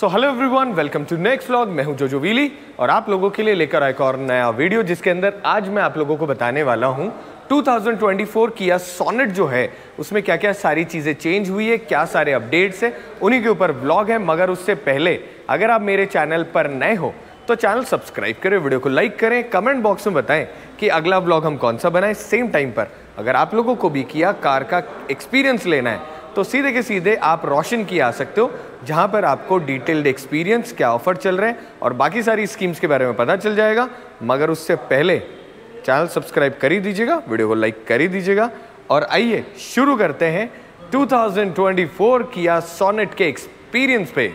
so hello everyone welcome to next vlog मैं हूं जोजो वीली और आप लोगों के लिए लेकर आया एक और नया वीडियो जिसके अंदर आज मैं आप लोगों को बताने वाला हूं 2024 किया सोनेट जो है उसमें क्या क्या सारी चीज़ें चेंज हुई है क्या सारे अपडेट्स हैं उन्हीं के ऊपर ब्लॉग है मगर उससे पहले अगर आप मेरे चैनल पर नए हो तो चैनल सब्सक्राइब करें वीडियो को लाइक करें कमेंट बॉक्स में बताएं कि अगला ब्लॉग हम कौन सा बनाएं सेम टाइम पर अगर आप लोगों को भी किया कार का एक्सपीरियंस लेना है तो सीधे के सीधे आप रोशन की आ सकते हो जहाँ पर आपको डिटेल्ड एक्सपीरियंस क्या ऑफर चल रहे हैं और बाकी सारी स्कीम्स के बारे में पता चल जाएगा मगर उससे पहले चैनल सब्सक्राइब कर ही दीजिएगा वीडियो को लाइक कर ही दीजिएगा और आइए शुरू करते हैं 2024 किया सोनेट के एक्सपीरियंस पे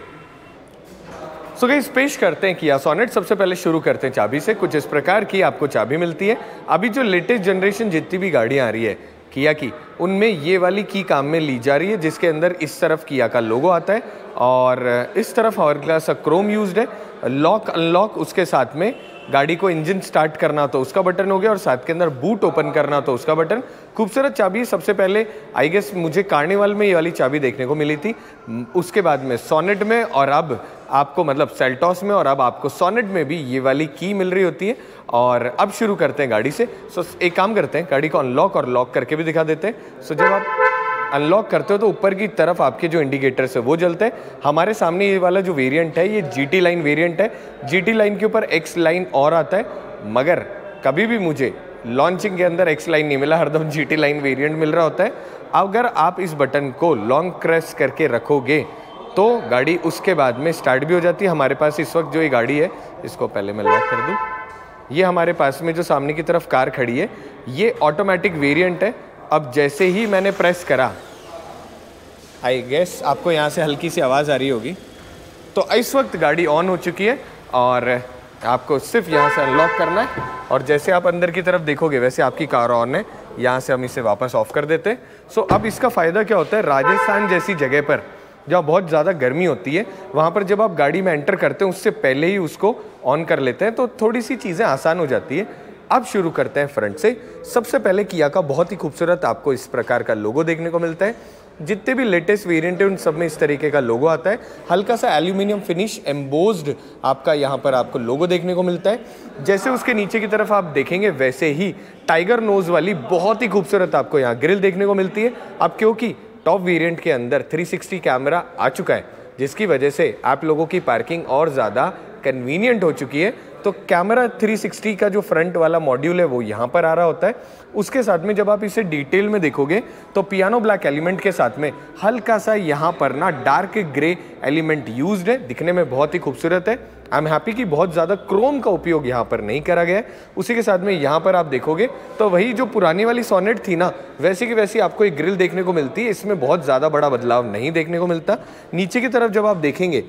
सो so गई पेश करते हैं किया सोनेट सबसे पहले शुरू करते हैं चाबी से कुछ इस प्रकार की आपको चाबी मिलती है अभी जो लेटेस्ट जनरेशन जितनी भी गाड़ियाँ आ रही है किया की उनमें ये वाली की काम में ली जा रही है जिसके अंदर इस तरफ किया का लोगो आता है और इस तरफ हमारे पास क्रोम यूज है लॉक अनलॉक उसके साथ में गाड़ी को इंजन स्टार्ट करना तो उसका बटन हो गया और साथ के अंदर बूट ओपन करना तो उसका बटन खूबसूरत चाबी सबसे पहले आई गेस मुझे कार्निवाल में ये वाली चाबी देखने को मिली थी उसके बाद में सोनेट में और अब आपको मतलब सेल्टॉस में और अब आपको सोनेट में भी ये वाली की मिल रही होती है और अब शुरू करते हैं गाड़ी से सो एक काम करते हैं गाड़ी को अनलॉक और लॉक करके भी दिखा देते हैं सो जब आप अनलॉक करते हो तो ऊपर की तरफ आपके जो इंडिकेटर्स है वो जलते हैं हमारे सामने ये वाला जो वेरिएंट है ये जीटी लाइन वेरिएंट है जीटी लाइन के ऊपर एक्स लाइन और आता है मगर कभी भी मुझे लॉन्चिंग के अंदर एक्स लाइन नहीं मिला हरदम टी लाइन वेरियंट मिल रहा होता है अगर आप इस बटन को लॉन्ग क्रेस करके रखोगे तो गाड़ी उसके बाद में स्टार्ट भी हो जाती है हमारे पास इस वक्त जो ये गाड़ी है इसको पहले मैं लॉक कर दूँ ये हमारे पास में जो सामने की तरफ कार खड़ी है ये ऑटोमेटिक वेरिएंट है अब जैसे ही मैंने प्रेस करा आई गेस आपको यहाँ से हल्की सी आवाज़ आ रही होगी तो इस वक्त गाड़ी ऑन हो चुकी है और आपको सिर्फ यहाँ से अनलॉक करना है और जैसे आप अंदर की तरफ देखोगे वैसे आपकी कार ऑन है यहाँ से हम इसे वापस ऑफ कर देते हैं सो अब इसका फ़ायदा क्या होता है राजस्थान जैसी जगह पर जहाँ बहुत ज़्यादा गर्मी होती है वहाँ पर जब आप गाड़ी में एंटर करते हैं उससे पहले ही उसको ऑन कर लेते हैं तो थोड़ी सी चीज़ें आसान हो जाती है अब शुरू करते हैं फ्रंट से सबसे पहले किया का बहुत ही खूबसूरत आपको इस प्रकार का लोगो देखने को मिलता है जितने भी लेटेस्ट वेरिएंट है उन सब में इस तरीके का लोगो आता है हल्का सा एल्यूमिनियम फिनिश एम्बोज्ड आपका यहाँ पर आपको लोगो देखने को मिलता है जैसे उसके नीचे की तरफ आप देखेंगे वैसे ही टाइगर नोज़ वाली बहुत ही खूबसूरत आपको यहाँ ग्रिल देखने को मिलती है अब क्योंकि टॉप वेरियंट के अंदर थ्री कैमरा आ चुका है जिसकी वजह से आप लोगों की पार्किंग और ज़्यादा कन्वीनियंट हो चुकी है तो कैमरा 360 का जो फ्रंट वाला मॉड्यूल है वो यहाँ पर आ रहा होता है उसके साथ में जब आप इसे डिटेल में देखोगे तो पियानो ब्लैक एलिमेंट के साथ में हल्का सा यहाँ पर ना डार्क ग्रे एलिमेंट यूज है दिखने में बहुत ही खूबसूरत है आई एम हैप्पी कि बहुत ज़्यादा क्रोम का उपयोग यहाँ पर नहीं करा गया उसी के साथ में यहाँ पर आप देखोगे तो वही जो पुरानी वाली सोनेट थी ना वैसे की वैसी आपको एक ग्रिल देखने को मिलती है इसमें बहुत ज़्यादा बड़ा बदलाव नहीं देखने को मिलता नीचे की तरफ जब आप देखेंगे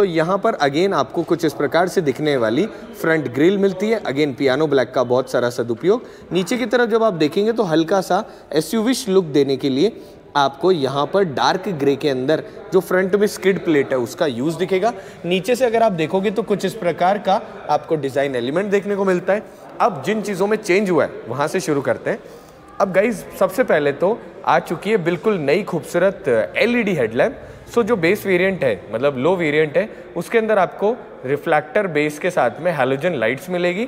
तो यहाँ पर अगेन आपको कुछ इस प्रकार से दिखने वाली फ्रंट ग्रिल मिलती है अगेन पियानो ब्लैक का बहुत सारा सदुपयोग नीचे की तरफ जब आप देखेंगे तो हल्का सा एसयूविश लुक देने के लिए आपको यहाँ पर डार्क ग्रे के अंदर जो फ्रंट में स्किड प्लेट है उसका यूज़ दिखेगा नीचे से अगर आप देखोगे तो कुछ इस प्रकार का आपको डिज़ाइन एलिमेंट देखने को मिलता है अब जिन चीज़ों में चेंज हुआ है वहां से शुरू करते हैं अब गाइज सबसे पहले तो आ चुकी है बिल्कुल नई खूबसूरत एलईडी हेडलैम्प सो so, जो बेस वेरिएंट है मतलब लो वेरिएंट है उसके अंदर आपको रिफ्लैक्टर बेस के साथ में हेलोजन लाइट्स मिलेगी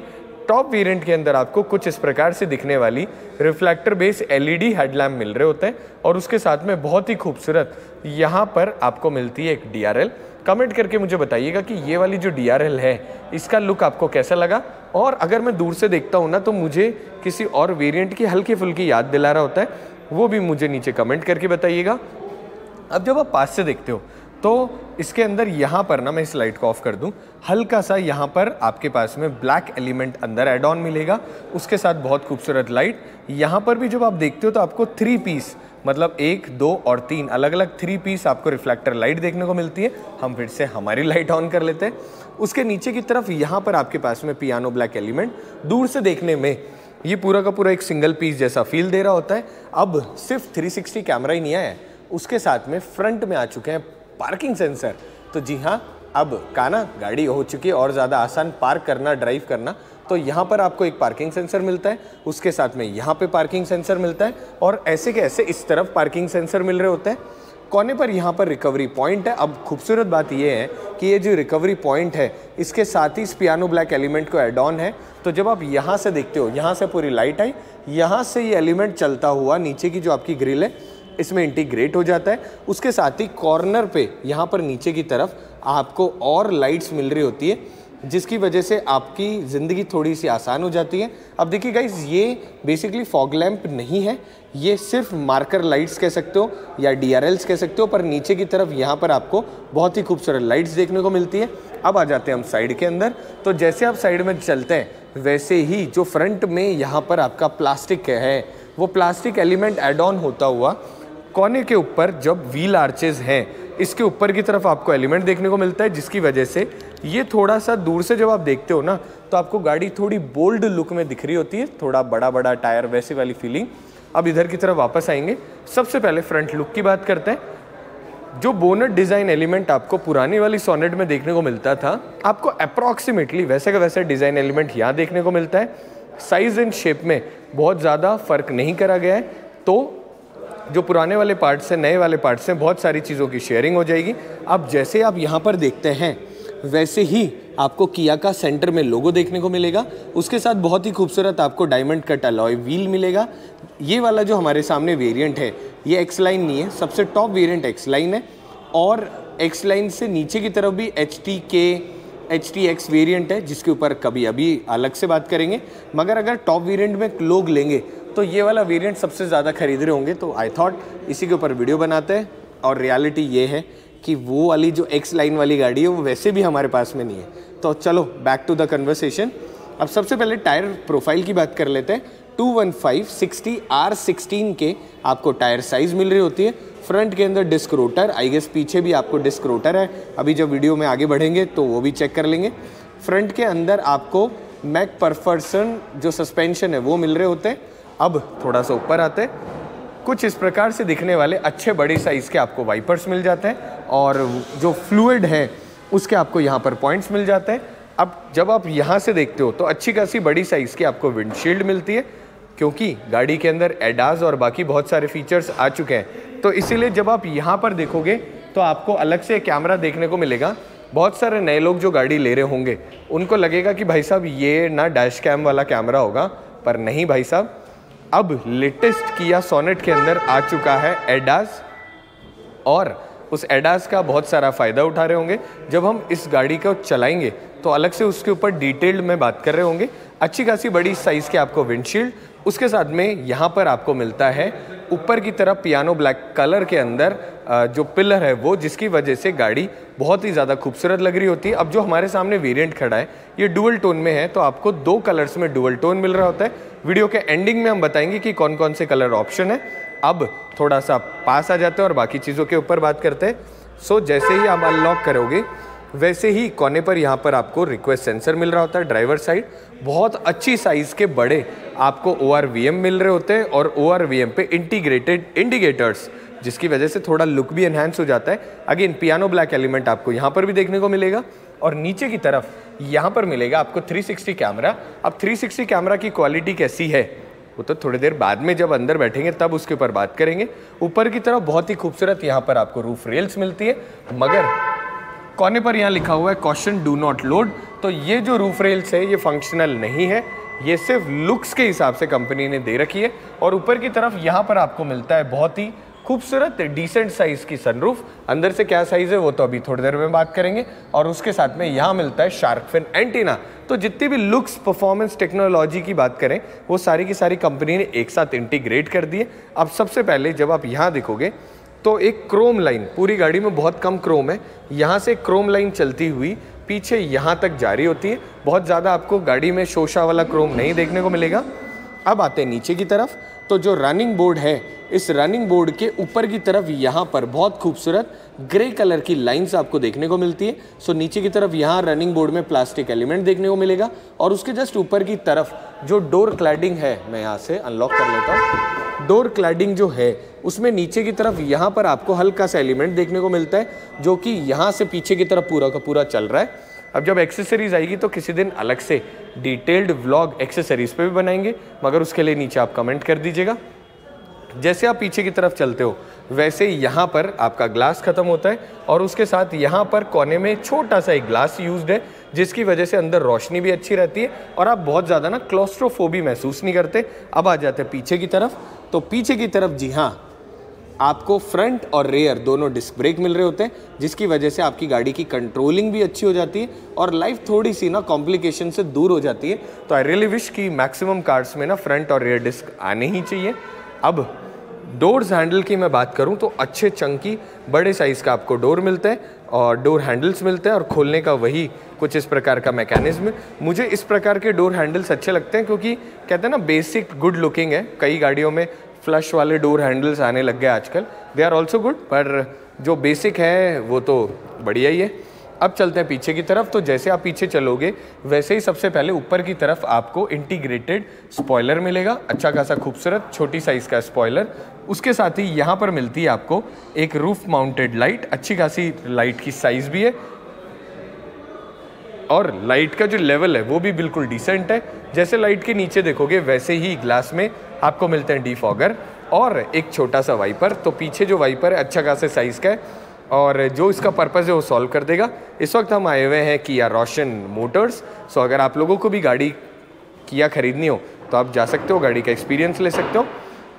टॉप वेरिएंट के अंदर आपको कुछ इस प्रकार से दिखने वाली रिफ्लैक्टर बेस एलईडी हेडलैम्प मिल रहे होते हैं और उसके साथ में बहुत ही खूबसूरत यहाँ पर आपको मिलती है एक डीआरएल कमेंट करके मुझे बताइएगा कि ये वाली जो डी है इसका लुक आपको कैसा लगा और अगर मैं दूर से देखता हूँ ना तो मुझे किसी और वेरियंट की हल्की फुल्की याद दिला रहा होता है वो भी मुझे नीचे कमेंट करके बताइएगा अब जब आप पास से देखते हो तो इसके अंदर यहाँ पर ना मैं इस लाइट को ऑफ कर दूँ हल्का सा यहाँ पर आपके पास में ब्लैक एलिमेंट अंदर एड ऑन मिलेगा उसके साथ बहुत खूबसूरत लाइट यहाँ पर भी जब आप देखते हो तो आपको थ्री पीस मतलब एक दो और तीन अलग अलग थ्री पीस आपको रिफ्लेक्टर लाइट देखने को मिलती है हम फिर से हमारी लाइट ऑन कर लेते हैं उसके नीचे की तरफ यहाँ पर आपके पास में पियानो ब्लैक एलिमेंट दूर से देखने में ये पूरा का पूरा एक सिंगल पीस जैसा फील दे रहा होता है अब सिर्फ 360 कैमरा ही नहीं आया है उसके साथ में फ्रंट में आ चुके हैं पार्किंग सेंसर तो जी हाँ अब काना गाड़ी हो चुकी है और ज़्यादा आसान पार्क करना ड्राइव करना तो यहाँ पर आपको एक पार्किंग सेंसर मिलता है उसके साथ में यहाँ पे पार्किंग सेंसर मिलता है और ऐसे के ऐसे इस तरफ पार्किंग सेंसर मिल रहे होते हैं कोने पर यहाँ पर रिकवरी पॉइंट है अब खूबसूरत बात ये है कि ये जो रिकवरी पॉइंट है इसके साथ ही इस पियानो ब्लैक एलिमेंट को एड ऑन है तो जब आप यहाँ से देखते हो यहाँ से पूरी लाइट आई यहाँ से ये एलिमेंट चलता हुआ नीचे की जो आपकी ग्रिल है इसमें इंटीग्रेट हो जाता है उसके साथ ही कॉर्नर पे यहाँ पर नीचे की तरफ आपको और लाइट्स मिल रही होती है जिसकी वजह से आपकी ज़िंदगी थोड़ी सी आसान हो जाती है अब देखिए गाइज ये बेसिकली फॉग लैम्प नहीं है ये सिर्फ मार्कर लाइट्स कह सकते हो या डी कह सकते हो पर नीचे की तरफ यहाँ पर आपको बहुत ही खूबसूरत लाइट्स देखने को मिलती है अब आ जाते हैं हम साइड के अंदर तो जैसे आप साइड में चलते हैं वैसे ही जो फ्रंट में यहाँ पर आपका प्लास्टिक है वो प्लास्टिक एलिमेंट एड ऑन होता हुआ कोने के ऊपर जब व्हील आर्चेज हैं इसके ऊपर की तरफ आपको एलिमेंट देखने को मिलता है जिसकी वजह से ये थोड़ा सा दूर से जब आप देखते हो ना तो आपको गाड़ी थोड़ी बोल्ड लुक में दिख रही होती है थोड़ा बड़ा बड़ा टायर वैसी वाली फीलिंग अब इधर की तरफ वापस आएंगे सबसे पहले फ्रंट लुक की बात करते हैं जो बोनट डिज़ाइन एलिमेंट आपको पुरानी वाली सोनेट में देखने को मिलता था आपको अप्रॉक्सीमेटली वैसे का वैसे डिज़ाइन एलिमेंट यहाँ देखने को मिलता है साइज़ एंड शेप में बहुत ज़्यादा फ़र्क नहीं करा गया है तो जो पुराने वाले पार्ट्स हैं नए वाले पार्ट्स हैं बहुत सारी चीज़ों की शेयरिंग हो जाएगी अब जैसे आप यहाँ पर देखते हैं वैसे ही आपको किया का सेंटर में लोगो देखने को मिलेगा उसके साथ बहुत ही खूबसूरत आपको डायमंड कट अलॉय व्हील मिलेगा ये वाला जो हमारे सामने वेरिएंट है ये एक्स लाइन नहीं है सबसे टॉप वेरिएंट एक्स लाइन है और एक्स लाइन से नीचे की तरफ भी H T K H T X variant है जिसके ऊपर कभी अभी अलग से बात करेंगे मगर अगर टॉप वेरियंट में लोग लेंगे तो ये वाला वेरिएंट सबसे ज़्यादा खरीद रहे होंगे तो आई थॉट इसी के ऊपर वीडियो बनाते हैं और रियलिटी ये है कि वो वाली जो एक्स लाइन वाली गाड़ी है वो वैसे भी हमारे पास में नहीं है तो चलो बैक टू द कन्वर्सेशन अब सबसे पहले टायर प्रोफाइल की बात कर लेते हैं two one five sixty R sixteen के आपको टायर साइज़ मिल रही होती है फ्रंट के अंदर डिस्क रोटर आई गेस पीछे भी आपको डिस्क रोटर है अभी जब वीडियो में आगे बढ़ेंगे तो वो भी चेक कर लेंगे फ्रंट के अंदर आपको मैक परफर्सन जो सस्पेंशन है वो मिल रहे होते हैं अब थोड़ा सा ऊपर आते कुछ इस प्रकार से दिखने वाले अच्छे बड़े साइज़ के आपको वाइपर्स मिल जाते हैं और जो फ्लूड हैं उसके आपको यहाँ पर पॉइंट्स मिल जाते हैं अब जब आप यहाँ से देखते हो तो अच्छी खासी बड़ी साइज़ की आपको विंडशील्ड मिलती है क्योंकि गाड़ी के अंदर एडाज और बाकी बहुत सारे फीचर्स आ चुके हैं तो इसीलिए जब आप यहाँ पर देखोगे तो आपको अलग से कैमरा देखने को मिलेगा बहुत सारे नए लोग जो गाड़ी ले रहे होंगे उनको लगेगा कि भाई साहब ये ना डैश कैम वाला कैमरा होगा पर नहीं भाई साहब अब लेटेस्ट किया सोनेट के अंदर आ चुका है एडास और उस एडास का बहुत सारा फ़ायदा उठा रहे होंगे जब हम इस गाड़ी को चलाएंगे तो अलग से उसके ऊपर डिटेल्ड में बात कर रहे होंगे अच्छी खासी बड़ी साइज़ के आपको विंडशील्ड उसके साथ में यहाँ पर आपको मिलता है ऊपर की तरफ पियानो ब्लैक कलर के अंदर जो पिलर है वो जिसकी वजह से गाड़ी बहुत ही ज़्यादा खूबसूरत लग रही होती है अब जो हमारे सामने वेरिएंट खड़ा है ये डुअल टोन में है तो आपको दो कलर्स में डुअल टोन मिल रहा होता है वीडियो के एंडिंग में हम बताएंगे कि कौन कौन से कलर ऑप्शन है अब थोड़ा सा पास आ जाते हैं और बाकी चीज़ों के ऊपर बात करते हैं सो so, जैसे ही आप अनलॉक करोगे वैसे ही कोने पर यहाँ पर आपको रिक्वेस्ट सेंसर मिल रहा होता है ड्राइवर साइड बहुत अच्छी साइज़ के बड़े आपको ओ मिल रहे होते हैं और ओ पे इंटीग्रेटेड इंडिकेटर्स जिसकी वजह से थोड़ा लुक भी एनहेंस हो जाता है अगेन पियानो ब्लैक एलिमेंट आपको यहाँ पर भी देखने को मिलेगा और नीचे की तरफ यहाँ पर मिलेगा आपको 360 कैमरा अब 360 कैमरा की क्वालिटी कैसी है वो तो थोड़ी देर बाद में जब अंदर बैठेंगे तब उसके ऊपर बात करेंगे ऊपर की तरफ बहुत ही खूबसूरत यहाँ पर आपको रूफ रेल्स मिलती है मगर कोने पर यहाँ लिखा हुआ है कॉशन डू नॉट लोड तो ये जो रूफ रेल्स है ये फंक्शनल नहीं है ये सिर्फ लुक्स के हिसाब से कंपनी ने दे रखी है और ऊपर की तरफ यहाँ पर आपको मिलता है बहुत ही खूबसूरत डिसेंट साइज़ की सनरूफ अंदर से क्या साइज़ है वो तो अभी थोड़ी देर में बात करेंगे और उसके साथ में यहाँ मिलता है शार्क फिन एंटीना तो जितनी भी लुक्स परफॉर्मेंस टेक्नोलॉजी की बात करें वो सारी की सारी कंपनी ने एक साथ इंटीग्रेट कर दिए अब सबसे पहले जब आप यहाँ देखोगे तो एक क्रोम लाइन पूरी गाड़ी में बहुत कम क्रोम है यहाँ से क्रोम लाइन चलती हुई पीछे यहाँ तक जारी होती है बहुत ज़्यादा आपको गाड़ी में शोशा वाला क्रोम नहीं देखने को मिलेगा अब आते हैं नीचे की तरफ तो जो रनिंग बोर्ड है इस रनिंग बोर्ड के ऊपर की तरफ यहाँ पर बहुत खूबसूरत ग्रे कलर की लाइंस आपको देखने को मिलती है सो नीचे की तरफ यहाँ रनिंग बोर्ड में प्लास्टिक एलिमेंट देखने को मिलेगा और उसके जस्ट ऊपर की तरफ जो डोर क्लैडिंग है मैं यहाँ से अनलॉक कर लेता हूँ डोर क्लैडिंग जो है उसमें नीचे की तरफ यहाँ पर आपको हल्का सा एलिमेंट देखने को मिलता है जो कि यहाँ से पीछे की तरफ पूरा का पूरा चल रहा है अब जब एक्सेसरीज आएगी तो किसी दिन अलग से डिटेल्ड व्लॉग एक्सेसरीज पे भी बनाएंगे मगर उसके लिए नीचे आप कमेंट कर दीजिएगा जैसे आप पीछे की तरफ चलते हो वैसे यहाँ पर आपका ग्लास ख़त्म होता है और उसके साथ यहाँ पर कोने में छोटा सा एक ग्लास यूज है जिसकी वजह से अंदर रोशनी भी अच्छी रहती है और आप बहुत ज़्यादा ना क्लोस्ट्रोफोबी महसूस नहीं करते अब आ जाते पीछे की तरफ तो पीछे की तरफ जी हाँ आपको फ्रंट और रेयर दोनों डिस्क ब्रेक मिल रहे होते हैं जिसकी वजह से आपकी गाड़ी की कंट्रोलिंग भी अच्छी हो जाती है और लाइफ थोड़ी सी ना कॉम्प्लिकेशन से दूर हो जाती है तो आई रियली विश कि मैक्सिमम कार्स में ना फ्रंट और रेयर डिस्क आने ही चाहिए अब डोर्स हैंडल की मैं बात करूं तो अच्छे चंकी बड़े साइज़ का आपको डोर मिलता है और डोर हैंडल्स मिलते हैं और खोलने का वही कुछ इस प्रकार का मैकेनिज्म मुझे इस प्रकार के डोर हैंडल्स अच्छे लगते हैं क्योंकि कहते हैं ना बेसिक गुड लुकिंग है कई गाड़ियों में फ्लश वाले डोर हैंडल्स आने लग गए आजकल दे आर ऑल्सो गुड पर जो बेसिक है वो तो बढ़िया ही है अब चलते हैं पीछे की तरफ तो जैसे आप पीछे चलोगे वैसे ही सबसे पहले ऊपर की तरफ आपको इंटीग्रेटेड स्पॉयलर मिलेगा अच्छा खासा खूबसूरत छोटी साइज़ का स्पॉयलर उसके साथ ही यहाँ पर मिलती है आपको एक रूफ माउंटेड लाइट अच्छी खासी लाइट की साइज़ भी है और लाइट का जो लेवल है वो भी बिल्कुल डिसेंट है जैसे लाइट के नीचे देखोगे वैसे ही ग्लास में आपको मिलते हैं डी फॉगर और एक छोटा सा वाइपर तो पीछे जो वाइपर है अच्छा खासा साइज़ का है और जो इसका पर्पज़ है वो सॉल्व कर देगा इस वक्त हम आए हुए हैं किया रोशन मोटर्स सो अगर आप लोगों को भी गाड़ी किया ख़रीदनी हो तो आप जा सकते हो गाड़ी का एक्सपीरियंस ले सकते हो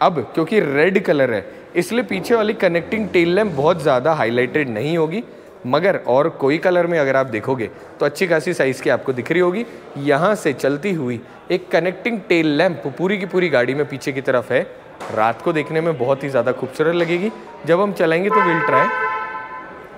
अब क्योंकि रेड कलर है इसलिए पीछे वाली कनेक्टिंग टेल लैम्प बहुत ज़्यादा हाईलाइटेड नहीं होगी मगर और कोई कलर में अगर आप देखोगे तो अच्छी खासी साइज़ की आपको दिख रही होगी यहाँ से चलती हुई एक कनेक्टिंग टेल लैंप पूरी की पूरी गाड़ी में पीछे की तरफ है रात को देखने में बहुत ही ज़्यादा खूबसूरत लगेगी जब हम चलाएंगे तो व्हील ट्राई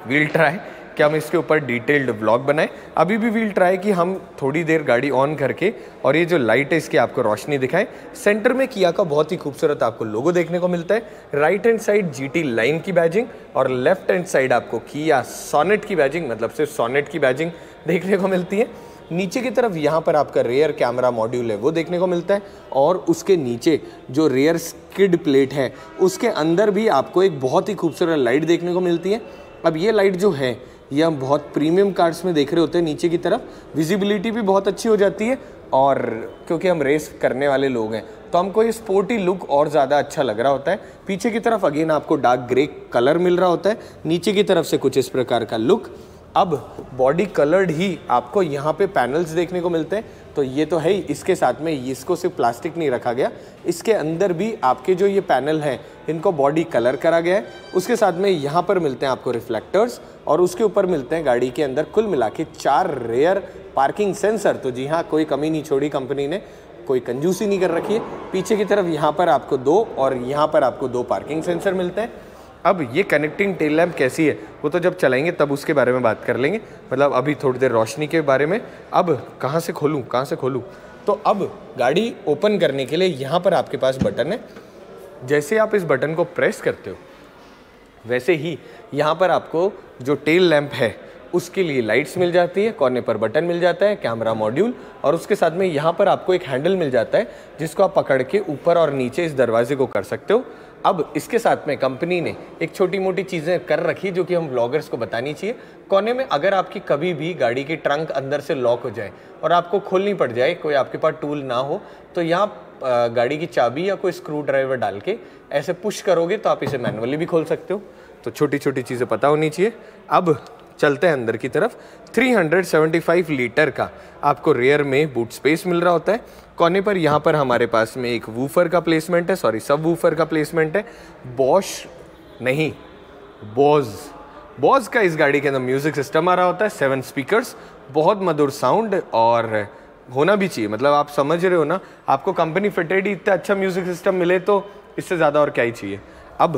व्हील ट्राई कि हम इसके ऊपर डिटेल्ड व्लॉग बनाएं अभी भी वील ट्राई कि हम थोड़ी देर गाड़ी ऑन करके और ये जो लाइट है इसकी आपको रोशनी दिखाएं सेंटर में किया का बहुत ही खूबसूरत आपको लोगो देखने को मिलता है right hand side T line की बैजिंग और लेफ्ट हैंड साइड आपको किया सोनेट की बैजिंग मतलब सिर्फ सोनेट की बैजिंग देखने को मिलती है नीचे की तरफ यहाँ पर आपका रेयर कैमरा मॉड्यूल है वो देखने को मिलता है और उसके नीचे जो रेयर स्किड प्लेट है उसके अंदर भी आपको एक बहुत ही खूबसूरत लाइट देखने को मिलती है अब ये लाइट जो है ये हम बहुत प्रीमियम कार्ड्स में देख रहे होते हैं नीचे की तरफ विजिबिलिटी भी बहुत अच्छी हो जाती है और क्योंकि हम रेस करने वाले लोग हैं तो हमको ये स्पोर्टी लुक और ज़्यादा अच्छा लग रहा होता है पीछे की तरफ अगेन आपको डार्क ग्रे कलर मिल रहा होता है नीचे की तरफ से कुछ इस प्रकार का लुक अब बॉडी कलर्ड ही आपको यहाँ पे पैनल्स देखने को मिलते हैं तो ये तो है ही इसके साथ में इसको सिर्फ प्लास्टिक नहीं रखा गया इसके अंदर भी आपके जो ये पैनल हैं इनको बॉडी कलर करा गया है उसके साथ में यहाँ पर मिलते हैं आपको रिफ्लेक्टर्स और उसके ऊपर मिलते हैं गाड़ी के अंदर कुल मिला के चार रेयर पार्किंग सेंसर तो जी हाँ कोई कमी नहीं छोड़ी कंपनी ने कोई कंजूसी नहीं कर रखी है पीछे की तरफ यहाँ पर आपको दो और यहाँ पर आपको दो पार्किंग सेंसर मिलते हैं अब ये कनेक्टिंग टेल लैम्प कैसी है वो तो जब चलाएंगे तब उसके बारे में बात कर लेंगे मतलब अभी थोड़ी देर रोशनी के बारे में अब कहाँ से खोलूँ कहाँ से खोलूँ तो अब गाड़ी ओपन करने के लिए यहाँ पर आपके पास बटन है जैसे आप इस बटन को प्रेस करते हो वैसे ही यहाँ पर आपको जो टेल लैम्प है उसके लिए लाइट्स मिल जाती है कॉर्नर पर बटन मिल जाता है कैमरा मॉड्यूल और उसके साथ में यहाँ पर आपको एक हैंडल मिल जाता है जिसको आप पकड़ के ऊपर और नीचे इस दरवाजे को कर सकते हो अब इसके साथ में कंपनी ने एक छोटी मोटी चीज़ें कर रखी जो कि हम ब्लॉगर्स को बतानी चाहिए कोने में अगर आपकी कभी भी गाड़ी की ट्रंक अंदर से लॉक हो जाए और आपको खोलनी पड़ जाए कोई आपके पास टूल ना हो तो यहाँ गाड़ी की चाबी या कोई स्क्रू ड्राइवर डाल के ऐसे पुश करोगे तो आप इसे मैनुअली भी खोल सकते हो तो छोटी छोटी चीज़ें पता होनी चाहिए अब चलते हैं अंदर की तरफ 375 लीटर का आपको रेयर में बूट स्पेस मिल रहा होता है कोने पर यहाँ पर हमारे पास में एक वूफर का प्लेसमेंट है सॉरी सब वूफर का प्लेसमेंट है बॉश नहीं बॉज बॉज का इस गाड़ी के अंदर म्यूज़िक सिस्टम आ रहा होता है सेवन स्पीकर्स बहुत मधुर साउंड और होना भी चाहिए मतलब आप समझ रहे हो ना आपको कंपनी फिटेड ही इतना अच्छा म्यूज़िक सिस्टम मिले तो इससे ज़्यादा और क्या ही चाहिए अब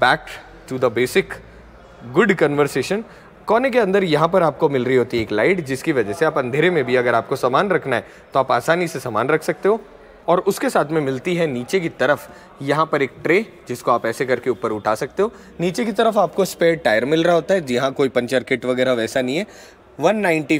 back to the basic good conversation कोने के अंदर यहाँ पर आपको मिल रही होती है एक लाइट जिसकी वजह से आप अंधेरे में भी अगर आपको सामान रखना है तो आप आसानी से सामान रख सकते हो और उसके साथ में मिलती है नीचे की तरफ यहाँ पर एक ट्रे जिसको आप ऐसे करके ऊपर उठा सकते हो नीचे की तरफ आपको स्पेयर टायर मिल रहा होता है जी हाँ कोई पंचर किट वगैरह वैसा नहीं है 195, नाइन्टी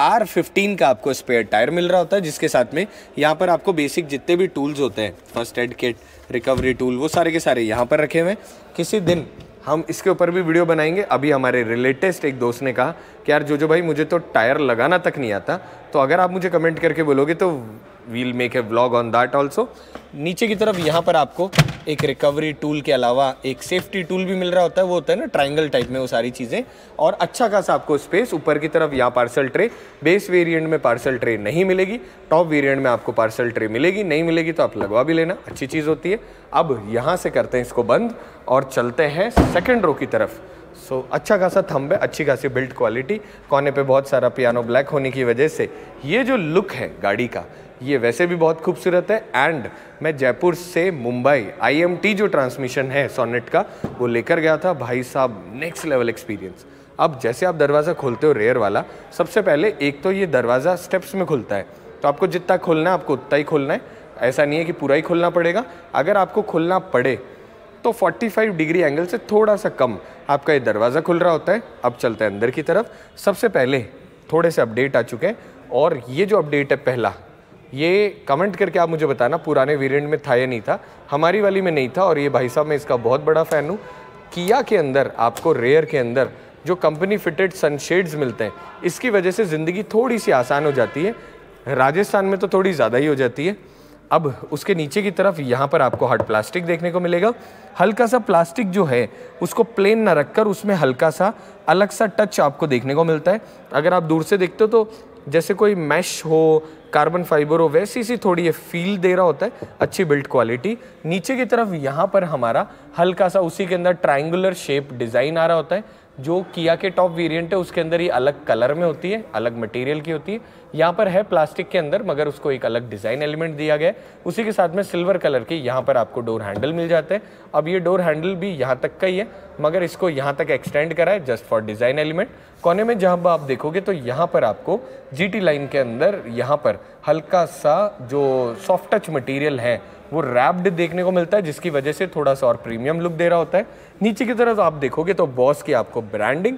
आर फिफ्टीन का आपको स्पेयर टायर मिल रहा होता है जिसके साथ में यहाँ पर आपको बेसिक जितने भी टूल्स होते हैं first aid kit recovery tool वो सारे के सारे यहाँ पर रखे हुए हैं किसी दिन हम इसके ऊपर भी वीडियो बनाएंगे अभी हमारे रिलेटेस्ट एक दोस्त ने कहा कि यार जो जो भाई मुझे तो टायर लगाना तक नहीं आता तो अगर आप मुझे कमेंट करके बोलोगे तो we'll make a vlog on that also नीचे की तरफ यहाँ पर आपको एक रिकवरी टूल के अलावा एक सेफ्टी टूल भी मिल रहा होता है वो होता है ना ट्राइंगल टाइप में वो सारी चीज़ें और अच्छा खासा आपको स्पेस ऊपर की तरफ यहाँ पार्सल ट्रे बेस वेरिएंट में पार्सल ट्रे नहीं मिलेगी टॉप वेरिएंट में आपको पार्सल ट्रे मिलेगी नहीं मिलेगी तो आप लगवा भी लेना अच्छी चीज़ होती है अब यहाँ से करते हैं इसको बंद और चलते हैं सेकेंड रो की तरफ सो so, अच्छा खासा थंब है अच्छी खासी बिल्ड क्वालिटी कोने पे बहुत सारा पियानो ब्लैक होने की वजह से ये जो लुक है गाड़ी का ये वैसे भी बहुत खूबसूरत है एंड मैं जयपुर से मुंबई आईएमटी जो ट्रांसमिशन है सोनेट का वो लेकर गया था भाई साहब नेक्स्ट लेवल एक्सपीरियंस अब जैसे आप दरवाज़ा खोलते हो रेयर वाला सबसे पहले एक तो ये दरवाज़ा स्टेप्स में खुलता है तो आपको जितना खोलना है आपको उतना ही खोलना है ऐसा नहीं है कि पूरा ही खोलना पड़ेगा अगर आपको खोलना पड़े तो 45 डिग्री एंगल से थोड़ा सा कम आपका ये दरवाज़ा खुल रहा होता है अब चलते हैं अंदर की तरफ सबसे पहले थोड़े से अपडेट आ चुके हैं और ये जो अपडेट है पहला ये कमेंट करके आप मुझे बताना पुराने वेरियंट में था या नहीं था हमारी वाली में नहीं था और ये भाई साहब मैं इसका बहुत बड़ा फ़ैन हूँ किया के अंदर आपको रेयर के अंदर जो कंपनी फिटेड सनशेड्स मिलते हैं इसकी वजह से ज़िंदगी थोड़ी सी आसान हो जाती है राजस्थान में तो थोड़ी ज़्यादा ही हो जाती है अब उसके नीचे की तरफ यहाँ पर आपको हार्ड प्लास्टिक देखने को मिलेगा हल्का सा प्लास्टिक जो है उसको प्लेन ना रखकर उसमें हल्का सा अलग सा टच आपको देखने को मिलता है अगर आप दूर से देखते हो तो जैसे कोई मैश हो कार्बन फाइबर हो वैसी सी थोड़ी ये फील दे रहा होता है अच्छी बिल्ड क्वालिटी नीचे की तरफ यहाँ पर हमारा हल्का सा उसी के अंदर ट्राइंगुलर शेप डिज़ाइन आ रहा होता है जो किया के टॉप वेरिएंट है उसके अंदर ये अलग कलर में होती है अलग मटेरियल की होती है यहाँ पर है प्लास्टिक के अंदर मगर उसको एक अलग डिज़ाइन एलिमेंट दिया गया है उसी के साथ में सिल्वर कलर के यहाँ पर आपको डोर हैंडल मिल जाते हैं अब ये डोर हैंडल भी यहाँ तक का ही है मगर इसको यहाँ तक एक्सटेंड करा है जस्ट फॉर डिज़ाइन एलिमेंट कोने में जहाँ आप देखोगे तो यहाँ पर आपको जीटी लाइन के अंदर यहाँ पर हल्का सा जो सॉफ्ट टच मटेरियल है वो रैप्ड देखने को मिलता है जिसकी वजह से थोड़ा सा और प्रीमियम लुक दे रहा होता है नीचे की तरफ आप देखोगे तो बॉस की आपको ब्रांडिंग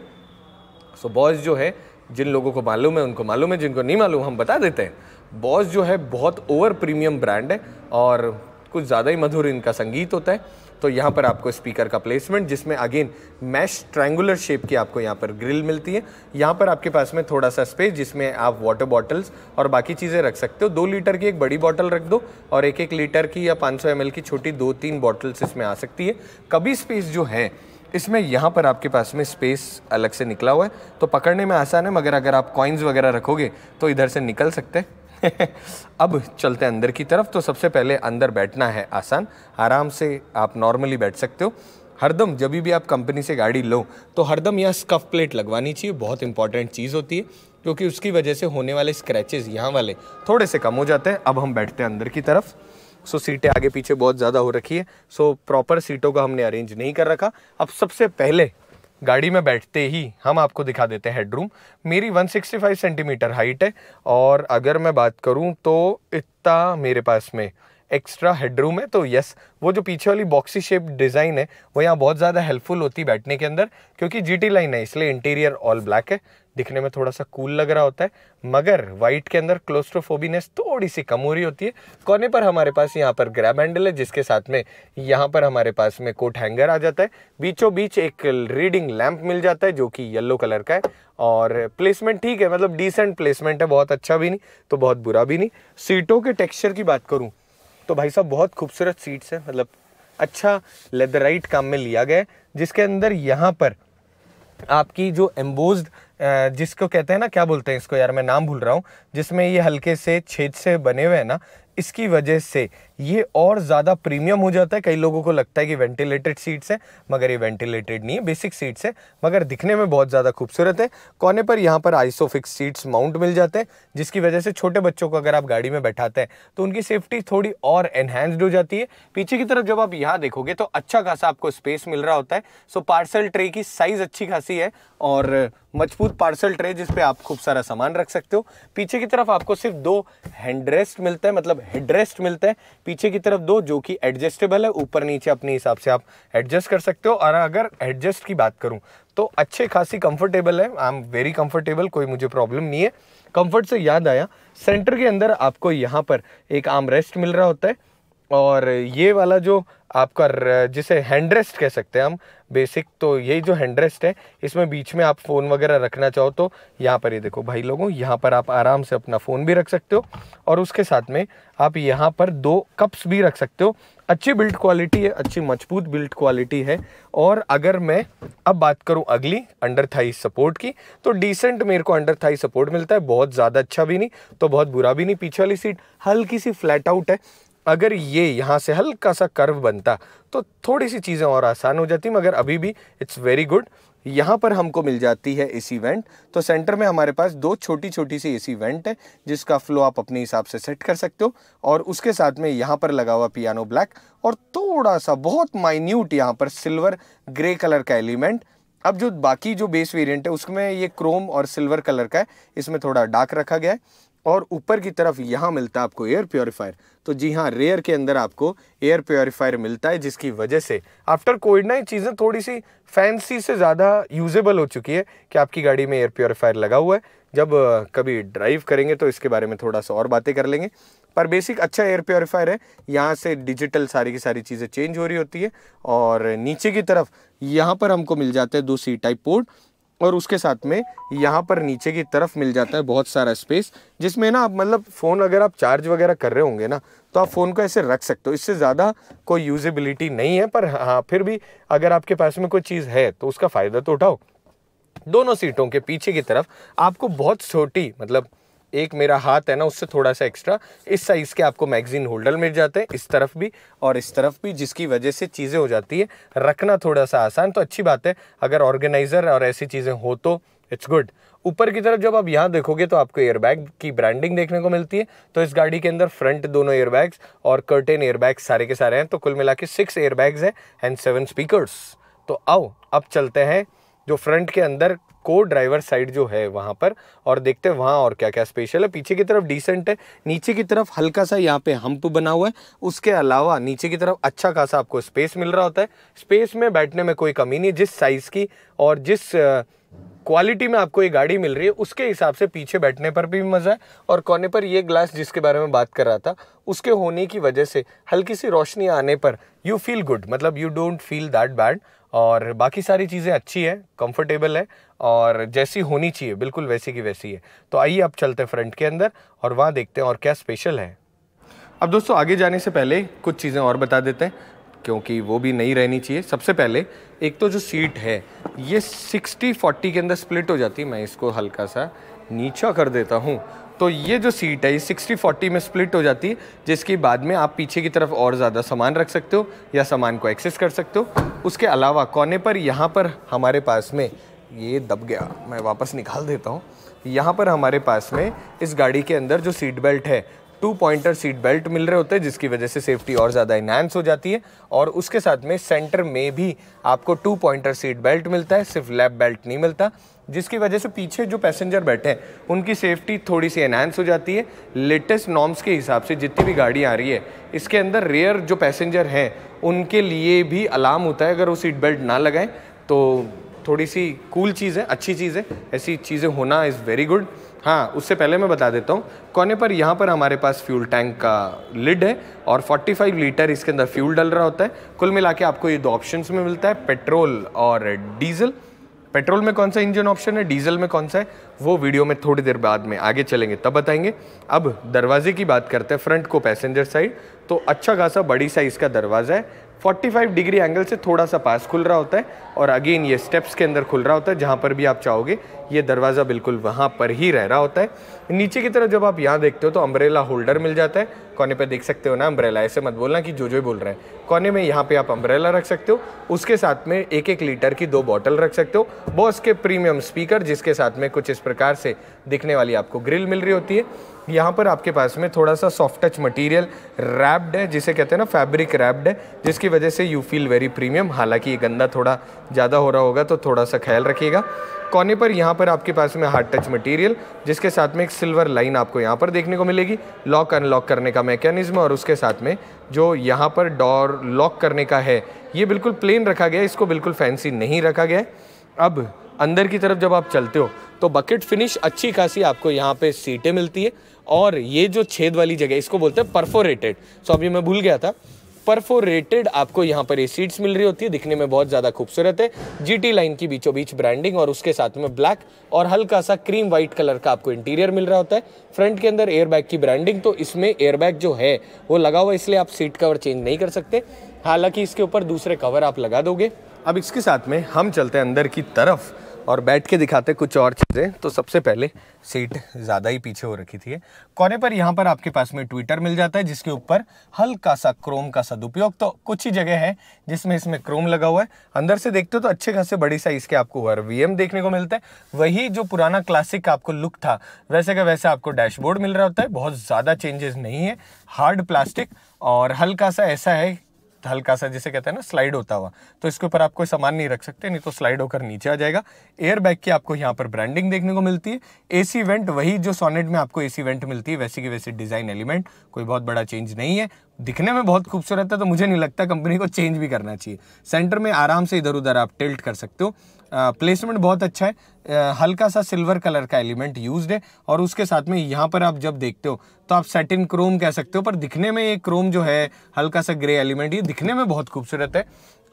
सो बॉस जो है जिन लोगों को मालूम है उनको मालूम है जिनको नहीं मालूम हम बता देते हैं बॉस जो है बहुत ओवर प्रीमियम ब्रांड है और कुछ ज़्यादा ही मधुर इनका संगीत होता है तो यहाँ पर आपको स्पीकर का प्लेसमेंट जिसमें अगेन मैश ट्रैंगुलर शेप की आपको यहाँ पर ग्रिल मिलती है यहाँ पर आपके पास में थोड़ा सा स्पेस जिसमें आप वाटर बॉटल्स और बाकी चीज़ें रख सकते हो दो लीटर की एक बड़ी बॉटल रख दो और एक एक लीटर की या पाँच सौ की छोटी दो तीन बॉटल्स इसमें आ सकती है कभी स्पेस जो है इसमें यहाँ पर आपके पास में स्पेस अलग से निकला हुआ है तो पकड़ने में आसान है मगर अगर आप कॉइन्स वगैरह रखोगे तो इधर से निकल सकते हैं अब चलते हैं अंदर की तरफ तो सबसे पहले अंदर बैठना है आसान आराम से आप नॉर्मली बैठ सकते हो हरदम जब भी आप कंपनी से गाड़ी लो तो हरदम यहाँ स्कफ प्लेट लगवानी चाहिए बहुत इंपॉर्टेंट चीज़ होती है क्योंकि उसकी वजह से होने वाले स्क्रैचेस यहाँ वाले थोड़े से कम हो जाते हैं अब हम बैठते हैं अंदर की तरफ सो सीटें आगे पीछे बहुत ज़्यादा हो रखी है सो प्रॉपर सीटों का हमने अरेंज नहीं कर रखा अब सबसे पहले गाड़ी में बैठते ही हम आपको दिखा देते हैं हेडरूम मेरी 165 सेंटीमीटर हाइट है और अगर मैं बात करूं तो इतना मेरे पास में एक्स्ट्रा हेडरूम है तो यस वो जो पीछे वाली बॉक्सी शेप डिज़ाइन है वो यहाँ बहुत ज़्यादा हेल्पफुल होती है बैठने के अंदर क्योंकि जीटी लाइन है इसलिए इंटीरियर ऑल ब्लैक है दिखने में थोड़ा सा कूल लग रहा होता है मगर वाइट के अंदर क्लोस्ट्रोफोबिनेस थोड़ी सी कम हो रही होती है कोने पर हमारे पास यहाँ पर ग्रैब हैंडल है जिसके साथ में यहाँ पर हमारे पास में कोट हैंगर आ जाता है बीचों बीच एक रीडिंग लैम्प मिल जाता है जो कि येल्लो कलर का है और प्लेसमेंट ठीक है मतलब डिसेंट प्लेसमेंट है बहुत अच्छा भी नहीं तो बहुत बुरा भी नहीं सीटों के टेक्स्चर की बात करूँ तो भाई साहब बहुत खूबसूरत सीट्स हैं मतलब अच्छा लेदराइट काम में लिया गया है जिसके अंदर यहाँ पर आपकी जो एम्बोज जिसको कहते हैं ना क्या बोलते हैं इसको यार मैं नाम भूल रहा हूँ जिसमें ये हल्के से छेद से बने हुए हैं ना इसकी वजह से ये और ज़्यादा प्रीमियम हो जाता है कई लोगों को लगता है कि वेंटिलेटेड सीट्स है मगर ये वेंटिलेटेड नहीं है बेसिक सीट्स है मगर दिखने में बहुत ज़्यादा खूबसूरत है कोने पर यहाँ पर आइसोफिक्स सीट्स माउंट मिल जाते हैं जिसकी वजह से छोटे बच्चों को अगर आप गाड़ी में बैठाते हैं तो उनकी सेफ्टी थोड़ी और एनहेंस्ड हो जाती है पीछे की तरफ जब आप यहाँ देखोगे तो अच्छा खासा आपको स्पेस मिल रहा होता है सो पार्सल ट्रे की साइज़ अच्छी खासी है और मजबूत पार्सल ट्रे जिसपे आप खूब सारा सामान रख सकते हो पीछे की तरफ आपको सिर्फ दो हैंडरेस्ट मिलते हैं मतलब हेडरेस्ट मिलते हैं पीछे की तरफ दो जो कि एडजस्टेबल है ऊपर नीचे अपने हिसाब से आप एडजस्ट कर सकते हो और अगर एडजस्ट की बात करूँ तो अच्छे खासी कंफर्टेबल है आई एम वेरी कंफर्टेबल कोई मुझे प्रॉब्लम नहीं है कंफर्ट से याद आया सेंटर के अंदर आपको यहाँ पर एक आर्म रेस्ट मिल रहा होता है और ये वाला जो आपका जिसे हैंडरेस्ट कह सकते हैं हम बेसिक तो यही जो हैंडरेस्ट है इसमें बीच में आप फ़ोन वगैरह रखना चाहो तो यहाँ पर ये देखो भाई लोगों यहाँ पर आप आराम से अपना फ़ोन भी रख सकते हो और उसके साथ में आप यहाँ पर दो कप्स भी रख सकते हो अच्छी बिल्ड क्वालिटी है अच्छी मजबूत बिल्ड क्वालिटी है और अगर मैं अब बात करूँ अगली अंडर थाई सपोर्ट की तो डिसेंट मेरे को अंडर थाई सपोर्ट मिलता है बहुत ज़्यादा अच्छा भी नहीं तो बहुत बुरा भी नहीं पीछे वाली सीट हल्की सी फ्लैट आउट है अगर ये यहाँ से हल्का सा कर्व बनता तो थोड़ी सी चीज़ें और आसान हो जाती मगर अभी भी इट्स वेरी गुड यहाँ पर हमको मिल जाती है एसी वेंट तो सेंटर में हमारे पास दो छोटी छोटी सी एसी वेंट है जिसका फ्लो आप अपने हिसाब से सेट कर सकते हो और उसके साथ में यहाँ पर लगा हुआ पियानो ब्लैक और थोड़ा सा बहुत माइन्यूट यहाँ पर सिल्वर ग्रे कलर का एलिमेंट अब जो बाकी जो बेस वेरिएंट है उसमें ये क्रोम और सिल्वर कलर का है इसमें थोड़ा डार्क रखा गया है और ऊपर की तरफ यहाँ मिलता है आपको एयर प्योरीफायर तो जी हाँ रेयर के अंदर आपको एयर प्योरीफायर मिलता है जिसकी वजह से आफ्टर कोविड ना ये चीज़ें थोड़ी सी फैंसी से ज़्यादा यूजेबल हो चुकी है कि आपकी गाड़ी में एयर प्योरीफायर लगा हुआ है जब कभी ड्राइव करेंगे तो इसके बारे में थोड़ा सा और बातें कर लेंगे पर बेसिक अच्छा एयर प्योरीफायर है यहाँ से डिजिटल सारी की सारी चीज़ें चेंज हो रही होती है और नीचे की तरफ यहाँ पर हमको मिल जाते हैं दो सी टाइप पोर्ट और उसके साथ में यहाँ पर नीचे की तरफ मिल जाता है बहुत सारा स्पेस जिसमें ना आप मतलब फ़ोन अगर आप चार्ज वगैरह कर रहे होंगे ना तो आप फ़ोन को ऐसे रख सकते हो इससे ज़्यादा कोई यूजेबिलिटी नहीं है पर हाँ, हाँ फिर भी अगर आपके पास में कोई चीज़ है तो उसका फ़ायदा तो उठाओ दोनों सीटों के पीछे की तरफ आपको बहुत छोटी मतलब एक मेरा हाथ है ना उससे थोड़ा सा एक्स्ट्रा इस साइज़ के आपको मैगजीन होल्डर मिल जाते हैं इस तरफ भी और इस तरफ भी जिसकी वजह से चीज़ें हो जाती है रखना थोड़ा सा आसान तो अच्छी बात है अगर ऑर्गेनाइज़र और ऐसी चीज़ें हो तो इट्स गुड ऊपर की तरफ जब आप यहाँ देखोगे तो आपको एयरबैग की ब्रांडिंग देखने को मिलती है तो इस गाड़ी के अंदर फ्रंट दोनों एयरबैग्स और कर्टेन एयरबैग्स सारे के सारे हैं तो कुल मिला के सिक्स एयरबैग्स हैं एंड सेवन स्पीकर्स तो आओ अब चलते हैं जो फ्रंट के अंदर को ड्राइवर साइड जो है वहाँ पर और देखते हैं वहाँ और क्या क्या स्पेशल है पीछे की तरफ डिसेंट है नीचे की तरफ हल्का सा यहाँ पे हम्प बना हुआ है उसके अलावा नीचे की तरफ अच्छा खासा आपको स्पेस मिल रहा होता है स्पेस में बैठने में कोई कमी नहीं जिस साइज़ की और जिस क्वालिटी में आपको ये गाड़ी मिल रही है उसके हिसाब से पीछे बैठने पर भी मज़ा है और कोने पर ये ग्लास जिसके बारे में बात कर रहा था उसके होने की वजह से हल्की सी रोशनी आने पर यू फील गुड मतलब you don't feel that bad और बाकी सारी चीज़ें अच्छी है कंफर्टेबल है और जैसी होनी चाहिए बिल्कुल वैसी की वैसी है तो आइए आप चलते हैं फ्रंट के अंदर और वहाँ देखते हैं और क्या स्पेशल है अब दोस्तों आगे जाने से पहले कुछ चीज़ें और बता देते हैं क्योंकि वो भी नहीं रहनी चाहिए सबसे पहले एक तो जो सीट है ये सिक्सटी फोर्टी के अंदर स्प्लिट हो जाती है मैं इसको हल्का सा नीचा कर देता हूँ तो ये जो सीट है ये 60-40 में स्प्लिट हो जाती है जिसके बाद में आप पीछे की तरफ और ज़्यादा सामान रख सकते हो या सामान को एक्सेस कर सकते हो उसके अलावा कोने पर यहाँ पर हमारे पास में ये दब गया मैं वापस निकाल देता हूँ यहाँ पर हमारे पास में इस गाड़ी के अंदर जो सीट बेल्ट है टू पॉइंटर सीट बेल्ट मिल रहे होते हैं जिसकी वजह से सेफ्टी और ज़्यादा इन्हांस हो जाती है और उसके साथ में सेंटर में भी आपको टू पॉइंटर सीट बेल्ट मिलता है सिर्फ लैप बेल्ट नहीं मिलता जिसकी वजह से पीछे जो पैसेंजर बैठे हैं उनकी सेफ्टी थोड़ी सी एनहांस हो जाती है लेटेस्ट नॉर्म्स के हिसाब से जितनी भी गाड़ी आ रही है इसके अंदर रेयर जो पैसेंजर हैं उनके लिए भी अलार्म होता है अगर वो सीट बेल्ट ना लगाएं तो थोड़ी सी कूल चीज़ है अच्छी चीज़ है ऐसी चीज़ें होना इज़ वेरी गुड हाँ उससे पहले मैं बता देता हूँ कोने पर यहाँ पर हमारे पास फ्यूल टैंक का लिड है और 45 लीटर इसके अंदर फ्यूल डल रहा होता है कुल मिला के आपको ये दो ऑप्शन में मिलता है पेट्रोल और डीजल पेट्रोल में कौन सा इंजन ऑप्शन है डीजल में कौन सा है वो वीडियो में थोड़ी देर बाद में आगे चलेंगे तब बताएंगे अब दरवाजे की बात करते हैं फ्रंट को पैसेंजर साइड तो अच्छा खासा बड़ी साइज़ का दरवाज़ा है 45 डिग्री एंगल से थोड़ा सा पास खुल रहा होता है और अगेन ये स्टेप्स के अंदर खुल रहा होता है जहाँ पर भी आप चाहोगे ये दरवाज़ा बिल्कुल वहाँ पर ही रह रहा होता है नीचे की तरफ जब आप यहाँ देखते हो तो अम्ब्रेला होल्डर मिल जाता है कोने पे देख सकते हो ना अम्ब्रेला ऐसे मत बोलना कि जो जो बोल रहा है कोने में यहाँ पर आप अम्ब्रेला रख सकते हो उसके साथ में एक एक लीटर की दो बॉटल रख सकते हो बॉस के प्रीमियम स्पीकर जिसके साथ में कुछ इस प्रकार से दिखने वाली आपको ग्रिल मिल रही होती है यहाँ पर आपके पास में थोड़ा सा सॉफ्ट टच मटेरियल रैप्ड है जिसे कहते हैं ना फैब्रिक रैप्ड है जिसकी वजह से यू फील वेरी प्रीमियम हालांकि ये गंदा थोड़ा ज़्यादा हो रहा होगा तो थोड़ा सा ख्याल रखिएगा कोने पर यहाँ पर आपके पास में हार्ड टच मटेरियल जिसके साथ में एक सिल्वर लाइन आपको यहाँ पर देखने को मिलेगी लॉक अनलॉक करने का मैकेनिज्म और उसके साथ में जो यहाँ पर डोर लॉक करने का है ये बिल्कुल प्लेन रखा गया है इसको बिल्कुल फैंसी नहीं रखा गया है अब अंदर की तरफ जब आप चलते हो तो बकेट फिनिश अच्छी खासी आपको यहाँ पे सीटें मिलती है और ये जो छेद वाली जगह इसको बोलते हैं परफोरेटेड सो अभी मैं भूल गया था परफोरेटेड आपको यहाँ पर ये सीट्स मिल रही होती है दिखने में बहुत ज़्यादा खूबसूरत है जीटी लाइन की बीचों बीच ब्रांडिंग और उसके साथ में ब्लैक और हल्का सा क्रीम वाइट कलर का आपको इंटीरियर मिल रहा होता है फ्रंट के अंदर एयरबैग की ब्रांडिंग तो इसमें एयरबैग जो है वो लगा हुआ इसलिए आप सीट कवर चेंज नहीं कर सकते हालांकि इसके ऊपर दूसरे कवर आप लगा दोगे अब इसके साथ में हम चलते हैं अंदर की तरफ और बैठ के दिखाते कुछ और चीज़ें तो सबसे पहले सीट ज़्यादा ही पीछे हो रखी थी कोने पर यहाँ पर आपके पास में ट्विटर मिल जाता है जिसके ऊपर हल्का सा क्रोम का सदुपयोग तो कुछ ही जगह है जिसमें इसमें क्रोम लगा हुआ है अंदर से देखते हो तो अच्छे खासे बड़ी साइज़ के आपको वर देखने को मिलता है वही जो पुराना क्लासिक आपको लुक था वैसे का वैसे आपको डैशबोर्ड मिल रहा होता है बहुत ज़्यादा चेंजेस नहीं है हार्ड प्लास्टिक और हल्का सा ऐसा है हल्का सा जिसे कहते हैं ना स्लाइड होता हुआ तो इसके ऊपर आप कोई सामान नहीं रख सकते नहीं तो स्लाइड होकर नीचे आ जाएगा एयर बैग की आपको यहाँ पर ब्रांडिंग देखने को मिलती है एसी वेंट वही जो सोनेट में आपको एसी वेंट मिलती है वैसी की वैसे डिज़ाइन एलिमेंट कोई बहुत बड़ा चेंज नहीं है दिखने में बहुत खूबसूरत है तो मुझे नहीं लगता कंपनी को चेंज भी करना चाहिए सेंटर में आराम से इधर उधर आप टिल्ट कर सकते हो प्लेसमेंट बहुत अच्छा है हल्का सा सिल्वर कलर का एलिमेंट यूज्ड है और उसके साथ में यहाँ पर आप जब देखते हो तो आप सेटिन क्रोम कह सकते हो पर दिखने में ये क्रोम जो है हल्का सा ग्रे एलिमेंट ये दिखने में बहुत खूबसूरत है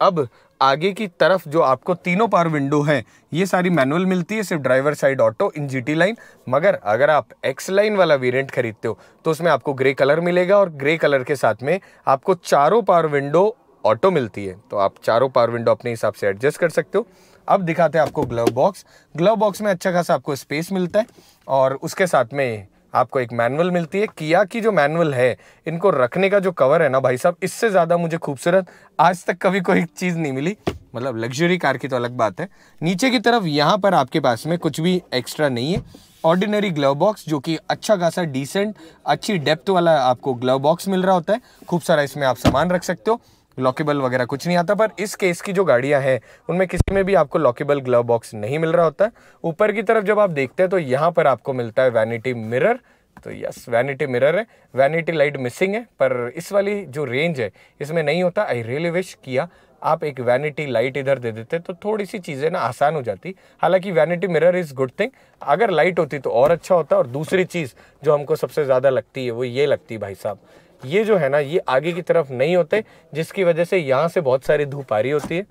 अब आगे की तरफ जो आपको तीनों पार विंडो है ये सारी मैनुअल मिलती है सिर्फ driver side auto in G line मगर अगर आप एक्स लाइन वाला वेरियंट खरीदते हो तो उसमें आपको ग्रे कलर मिलेगा और ग्रे कलर के साथ में आपको चारों पार विंडो ऑटो मिलती है तो आप चारों पावर विंडो अपने हिसाब से एडजस्ट कर सकते हो अब दिखाते हैं आपको ग्लव बॉक्स ग्लव बॉक्स में अच्छा खासा आपको स्पेस मिलता है और उसके साथ में आपको एक मैनुअल मिलती है किया की जो मैनुअल है इनको रखने का जो कवर है ना भाई साहब इससे ज़्यादा मुझे खूबसूरत आज तक कभी कोई चीज़ नहीं मिली मतलब लग्जरी कार की तो अलग बात है नीचे की तरफ यहाँ पर आपके पास में कुछ भी एक्स्ट्रा नहीं है ऑर्डिनरी ग्लव बॉक्स जो कि अच्छा खासा डिसेंट अच्छी डेप्थ वाला आपको ग्लव बॉक्स मिल रहा होता है खूब सारा इसमें आप सामान रख सकते हो लॉकेबल वगैरह कुछ नहीं आता पर इस केस की जो गाड़ियाँ हैं उनमें किसी में भी आपको लॉकेबल ग्लव बॉक्स नहीं मिल रहा होता ऊपर की तरफ जब आप देखते हैं तो यहाँ पर आपको मिलता है वैनिटी मिरर तो यस वैनिटी मिरर है वैनिटी लाइट मिसिंग है पर इस वाली जो रेंज है इसमें नहीं होता आई रियली विश किया आप एक वैनिटी लाइट इधर दे देते तो थोड़ी सी चीज़ें ना आसान हो जाती हालांकि vanity mirror is good thing अगर लाइट होती तो और अच्छा होता और दूसरी चीज़ जो हमको सबसे ज़्यादा लगती है वो ये लगती भाई साहब ये जो है ना ये आगे की तरफ नहीं होते जिसकी वजह से यहाँ से बहुत सारी धूप आ रही होती है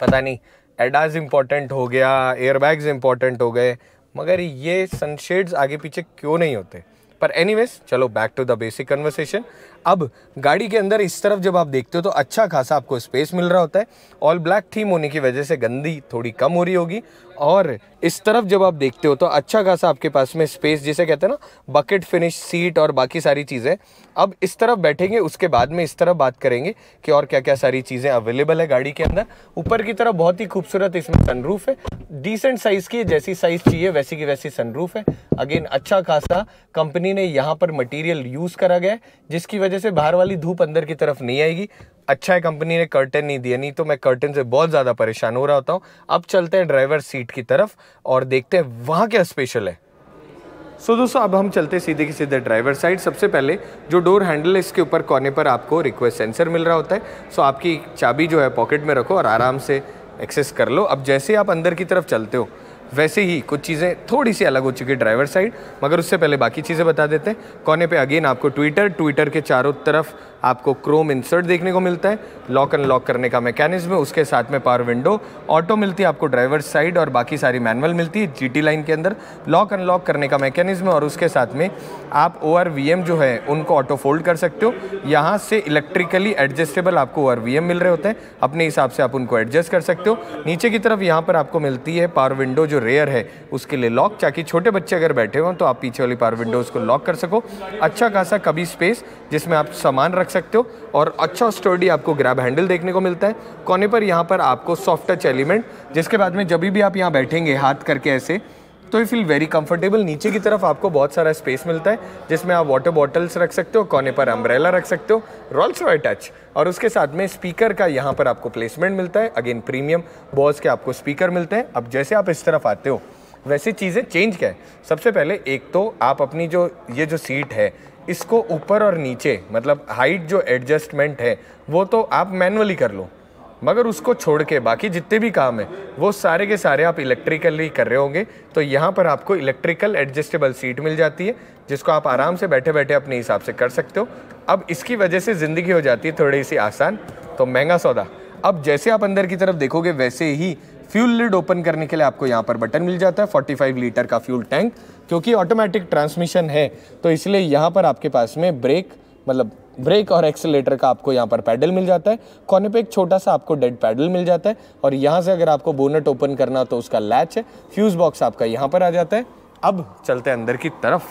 पता नहीं एडाज इम्पॉर्टेंट हो गया एयरबैग्स इम्पॉर्टेंट हो गए मगर ये सनशेड्स आगे पीछे क्यों नहीं होते पर एनीवेज चलो back to the basic conversation अब गाड़ी के अंदर इस तरफ जब आप देखते हो तो अच्छा खासा आपको स्पेस मिल रहा होता है ऑल ब्लैक थीम होने की वजह से गंदी थोड़ी कम हो रही होगी और इस तरफ जब आप देखते हो तो अच्छा खासा आपके पास में स्पेस जिसे कहते हैं ना बकेट फिनिश सीट और बाकी सारी चीज़ें अब इस तरफ बैठेंगे उसके बाद में इस तरफ बात करेंगे कि और क्या क्या सारी चीज़ें अवेलेबल है गाड़ी के अंदर ऊपर की तरफ बहुत ही खूबसूरत इसमें सनरूफ है डिसेंट साइज़ की जैसी साइज़ चाहिए वैसी की वैसी सनरूफ है अगेन अच्छा खासा कंपनी ने यहाँ पर मटीरियल यूज़ करा गया है जिसकी वजह वजह से बाहर वाली धूप अंदर की तरफ नहीं आएगी अच्छा है कंपनी ने कर्टन नहीं दिया नहीं तो मैं कर्टन से बहुत ज़्यादा परेशान हो रहा होता हूँ अब चलते हैं ड्राइवर सीट की तरफ और देखते हैं वहाँ क्या स्पेशल है सो so, दोस्तों अब हम चलते सीधे के सीधे ड्राइवर साइड सबसे पहले जो डोर हैंडल है इसके ऊपर कोने पर आपको रिक्वेस्ट सेंसर मिल रहा होता है सो so, आपकी चाबी जो है पॉकेट में रखो और आराम से एक्सेस कर लो अब जैसे आप अंदर की तरफ चलते हो वैसे ही कुछ चीज़ें थोड़ी सी अलग हो चुकी है ड्राइवर साइड मगर उससे पहले बाकी चीज़ें बता देते हैं कोने पे अगेन आपको ट्विटर ट्विटर के चारों तरफ आपको क्रोम इंसर्ट देखने को मिलता है लॉक अनलॉक करने का मैकेनिज्म उसके साथ में पावर विंडो ऑटो मिलती है आपको ड्राइवर साइड और बाकी सारी मैनुअल मिलती है जीटी लाइन के अंदर लॉक अनलॉक करने का मैकेनिज्म और उसके साथ में आप ओ जो है उनको ऑटो फोल्ड कर सकते हो यहाँ से इलेक्ट्रिकली एडजस्टेबल आपको ओ मिल रहे होते हैं अपने हिसाब से आप उनको एडजस्ट कर सकते हो नीचे की तरफ यहाँ पर आपको मिलती है पावर विंडो जो रेयर है उसके लिए लॉक ताकि छोटे बच्चे अगर बैठे हों तो आप पीछे वाली पावर विंडोज़ को लॉक कर सको अच्छा खासा कभी स्पेस जिसमें आप सामान रख रख सकते हो और अच्छा स्टर्डी आपको ग्रैब हैंडल देखने को मिलता है कोने पर यहाँ पर आपको सॉफ्ट टच एलिमेंट जिसके बाद में जब भी आप यहाँ बैठेंगे हाथ करके ऐसे तो यू फील वेरी कंफर्टेबल नीचे की तरफ आपको बहुत सारा स्पेस मिलता है जिसमें आप वाटर बॉटल्स रख सकते हो कोने पर अम्ब्रेला रख सकते हो रॉल्स रॉय टच और उसके साथ में स्पीकर का यहाँ पर आपको प्लेसमेंट मिलता है अगेन प्रीमियम बॉस के आपको स्पीकर मिलते हैं अब जैसे आप इस तरफ आते हो वैसे चीज़ें चेंज क्या है सबसे पहले एक तो आप अपनी जो ये जो सीट है इसको ऊपर और नीचे मतलब हाइट जो एडजस्टमेंट है वो तो आप मैनुअली कर लो मगर उसको छोड़ के बाकी जितने भी काम है वो सारे के सारे आप इलेक्ट्रिकली कर रहे होंगे तो यहाँ पर आपको इलेक्ट्रिकल एडजस्टेबल सीट मिल जाती है जिसको आप आराम से बैठे बैठे अपने हिसाब से कर सकते हो अब इसकी वजह से ज़िंदगी हो जाती है थोड़ी सी आसान तो महंगा सौदा अब जैसे आप अंदर की तरफ देखोगे वैसे ही फ्यूल लिड ओपन करने के लिए आपको यहाँ पर बटन मिल जाता है 45 लीटर का फ्यूल टैंक क्योंकि ऑटोमेटिक ट्रांसमिशन है तो इसलिए यहाँ पर आपके पास में ब्रेक मतलब ब्रेक और एक्सेलेटर का आपको यहाँ पर पैडल मिल जाता है कोने पे एक छोटा सा आपको डेड पैडल मिल जाता है और यहाँ से अगर आपको बोनट ओपन करना तो उसका लैच है फ्यूज़ बॉक्स आपका यहाँ पर आ जाता है अब चलते हैं अंदर की तरफ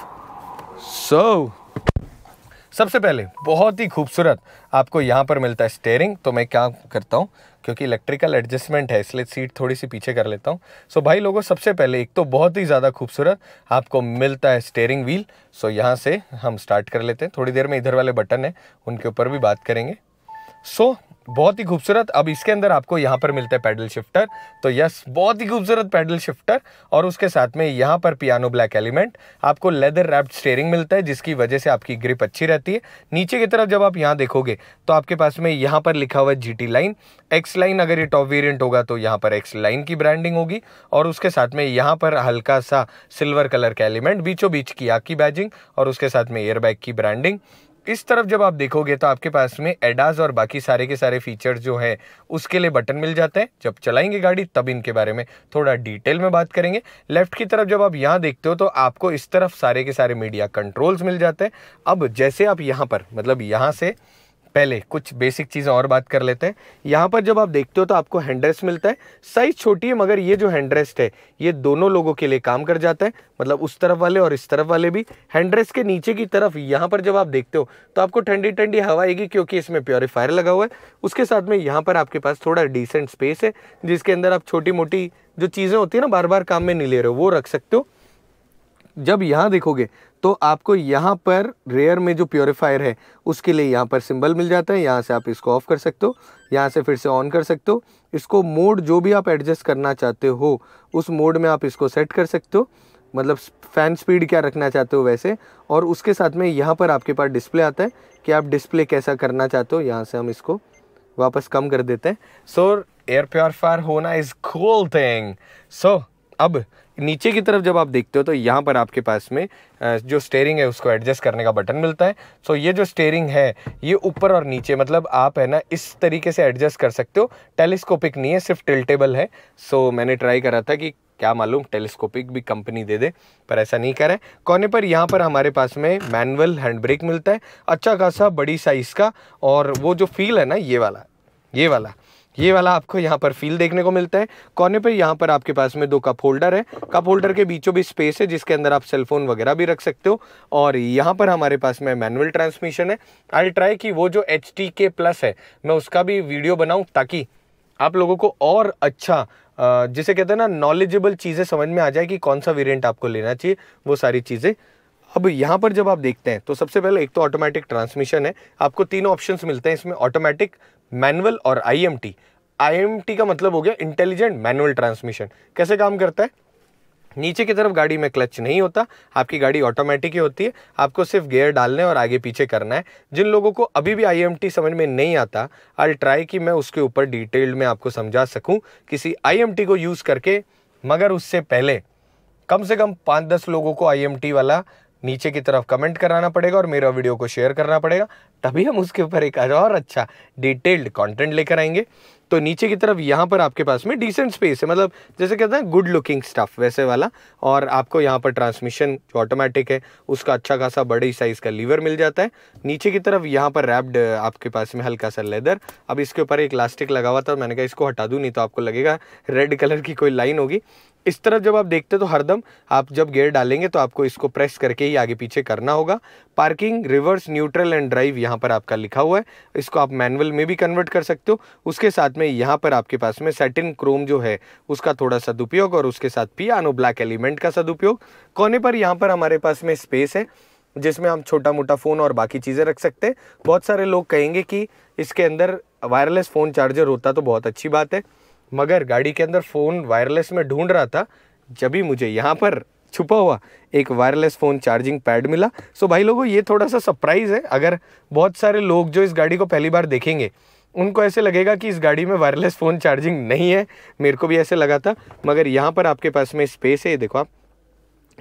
सो so, सबसे पहले बहुत ही खूबसूरत आपको यहाँ पर मिलता है स्टेयरिंग तो मैं क्या करता हूँ क्योंकि इलेक्ट्रिकल एडजस्टमेंट है इसलिए सीट थोड़ी सी पीछे कर लेता हूँ सो भाई लोगों सबसे पहले एक तो बहुत ही ज़्यादा खूबसूरत आपको मिलता है स्टेयरिंग व्हील सो यहाँ से हम स्टार्ट कर लेते हैं थोड़ी देर में इधर वाले बटन है उनके ऊपर भी बात करेंगे सो so, बहुत ही खूबसूरत अब इसके अंदर आपको यहाँ पर मिलता है पैडल शिफ्टर तो यस बहुत ही खूबसूरत पैडल शिफ्टर और उसके साथ में यहाँ पर पियानो ब्लैक एलिमेंट आपको लेदर रैप्ड स्टेयरिंग मिलता है जिसकी वजह से आपकी ग्रिप अच्छी रहती है नीचे की तरफ जब आप यहाँ देखोगे तो आपके पास में यहाँ पर लिखा हुआ है जी लाइन एक्स लाइन अगर ये टॉप वेरियंट होगा तो यहाँ पर एक्स लाइन की ब्रांडिंग होगी और उसके साथ में यहाँ पर हल्का सा सिल्वर कलर का एलिमेंट बीचों बीच की आग की बैजिंग और उसके साथ में एयरबैग की ब्रांडिंग इस तरफ जब आप देखोगे तो आपके पास में एडाज और बाकी सारे के सारे फीचर्स जो हैं उसके लिए बटन मिल जाते हैं जब चलाएंगे गाड़ी तब इनके बारे में थोड़ा डिटेल में बात करेंगे लेफ्ट की तरफ जब आप यहाँ देखते हो तो आपको इस तरफ सारे के सारे मीडिया कंट्रोल्स मिल जाते हैं अब जैसे आप यहाँ पर मतलब यहाँ से पहले कुछ बेसिक चीज़ें और बात कर लेते हैं यहाँ पर जब आप देखते हो तो आपको हैंड्रेस मिलता है साइज़ छोटी है मगर ये जो हैंड्रेस्ट है ये दोनों लोगों के लिए काम कर जाता है मतलब उस तरफ वाले और इस तरफ वाले भी हैंड्रेस के नीचे की तरफ यहाँ पर जब आप देखते हो तो आपको ठंडी ठंडी हवा आएगी क्योंकि इसमें प्योरीफायर लगा हुआ है उसके साथ में यहाँ पर आपके पास थोड़ा डिसेंट स्पेस है जिसके अंदर आप छोटी मोटी जो चीज़ें होती है ना बार बार काम में नहीं ले रहे हो वो रख सकते हो जब यहाँ देखोगे तो आपको यहाँ पर रेयर में जो प्योरीफायर है उसके लिए यहाँ पर सिंबल मिल जाता है यहाँ से आप इसको ऑफ़ कर सकते हो यहाँ से फिर से ऑन कर सकते हो इसको मोड जो भी आप एडजस्ट करना चाहते हो उस मोड में आप इसको सेट कर सकते हो मतलब फ़ैन स्पीड क्या रखना चाहते हो वैसे और उसके साथ में यहाँ पर आपके पास डिस्प्ले आता है कि आप डिस्प्ले कैसा करना चाहते हो यहाँ से हम इसको वापस कम कर देते हैं सो एयर प्योरीफायर होना इज़ कूल थिंग सो अब नीचे की तरफ जब आप देखते हो तो यहाँ पर आपके पास में जो स्टेयरिंग है उसको एडजस्ट करने का बटन मिलता है सो ये जो स्टेयरिंग है ये ऊपर और नीचे मतलब आप है ना इस तरीके से एडजस्ट कर सकते हो टेलीस्कोपिक नहीं है सिर्फ टिल्टेबल है सो मैंने ट्राई करा था कि क्या मालूम टेलीस्कोपिक भी कंपनी दे दे पर ऐसा नहीं करें कोने पर यहाँ पर हमारे पास में मैनुअल हैंड ब्रेक मिलता है अच्छा खासा बड़ी साइज़ का और वो जो फील है ना ये वाला ये वाला ये वाला आपको यहाँ पर फील देखने को मिलता है कोने पर यहाँ पर आपके पास में दो कप होल्डर है कप होल्डर के बीचों बीच स्पेस है जिसके अंदर आप सेलफोन वगैरह भी रख सकते हो और यहाँ पर हमारे पास में मैनुअल ट्रांसमिशन है आई ट्राई कि वो जो एच के प्लस है मैं उसका भी वीडियो बनाऊँ ताकि आप लोगों को और अच्छा जिसे कहते हैं ना नॉलेजेबल चीज़ें समझ में आ जाए कि कौन सा वेरियंट आपको लेना चाहिए वो सारी चीज़ें अब यहाँ पर जब आप देखते हैं तो सबसे पहले एक तो ऑटोमेटिक ट्रांसमिशन है आपको तीन ऑप्शंस मिलते हैं इसमें ऑटोमेटिक मैनुअल और आईएमटी आईएमटी का मतलब हो गया इंटेलिजेंट मैनुअल ट्रांसमिशन कैसे काम करता है नीचे की तरफ गाड़ी में क्लच नहीं होता आपकी गाड़ी ऑटोमेटिक ही होती है आपको सिर्फ गेयर डालने और आगे पीछे करना है जिन लोगों को अभी भी आईएमटी समझ में नहीं आता आई ट्राई कि मैं उसके ऊपर डिटेल्ड में आपको समझा सकूं किसी आईएमटी को यूज़ करके मगर उससे पहले कम से कम पाँच दस लोगों को आईएमटी वाला नीचे की तरफ कमेंट कराना पड़ेगा और मेरा वीडियो को शेयर करना पड़ेगा तभी हम उसके ऊपर एक और अच्छा डिटेल्ड कंटेंट लेकर आएंगे तो नीचे की तरफ यहाँ पर आपके पास में डिसेंट स्पेस है मतलब जैसे कहते हैं गुड लुकिंग स्टफ वैसे वाला और आपको यहाँ पर ट्रांसमिशन जो ऑटोमेटिक है उसका अच्छा खासा बड़े साइज़ का लीवर मिल जाता है नीचे की तरफ यहाँ पर रैप्ड आपके पास में हल्का सा लेदर अब इसके ऊपर एक इलास्टिक लगा हुआ था मैंने कहा इसको हटा दूँ नहीं तो आपको लगेगा रेड कलर की कोई लाइन होगी इस तरफ जब आप देखते तो हरदम आप जब गेयर डालेंगे तो आपको इसको प्रेस करके ही आगे पीछे करना होगा parking reverse neutral and drive यहाँ पर आपका लिखा हुआ है इसको आप मैनुअल में भी कन्वर्ट कर सकते हो उसके साथ में यहाँ पर आपके पास में सेटिन क्रोम जो है उसका थोड़ा सदुपयोग और उसके साथ पियानो ब्लैक एलिमेंट का सदुपयोग कोने पर यहाँ पर हमारे पास में स्पेस है जिसमें हम छोटा मोटा फ़ोन और बाकी चीज़ें रख सकते हैं बहुत सारे लोग कहेंगे कि इसके अंदर वायरलेस फ़ोन चार्जर होता तो बहुत अच्छी बात है मगर गाड़ी के अंदर फ़ोन वायरलेस में ढूंढ रहा था जब ही मुझे यहाँ पर छुपा हुआ एक वायरलेस फ़ोन चार्जिंग पैड मिला सो भाई लोगों ये थोड़ा सा सरप्राइज़ है अगर बहुत सारे लोग जो इस गाड़ी को पहली बार देखेंगे उनको ऐसे लगेगा कि इस गाड़ी में वायरलेस फ़ोन चार्जिंग नहीं है मेरे को भी ऐसे लगा था मगर यहाँ पर आपके पास में स्पेस है देखो आप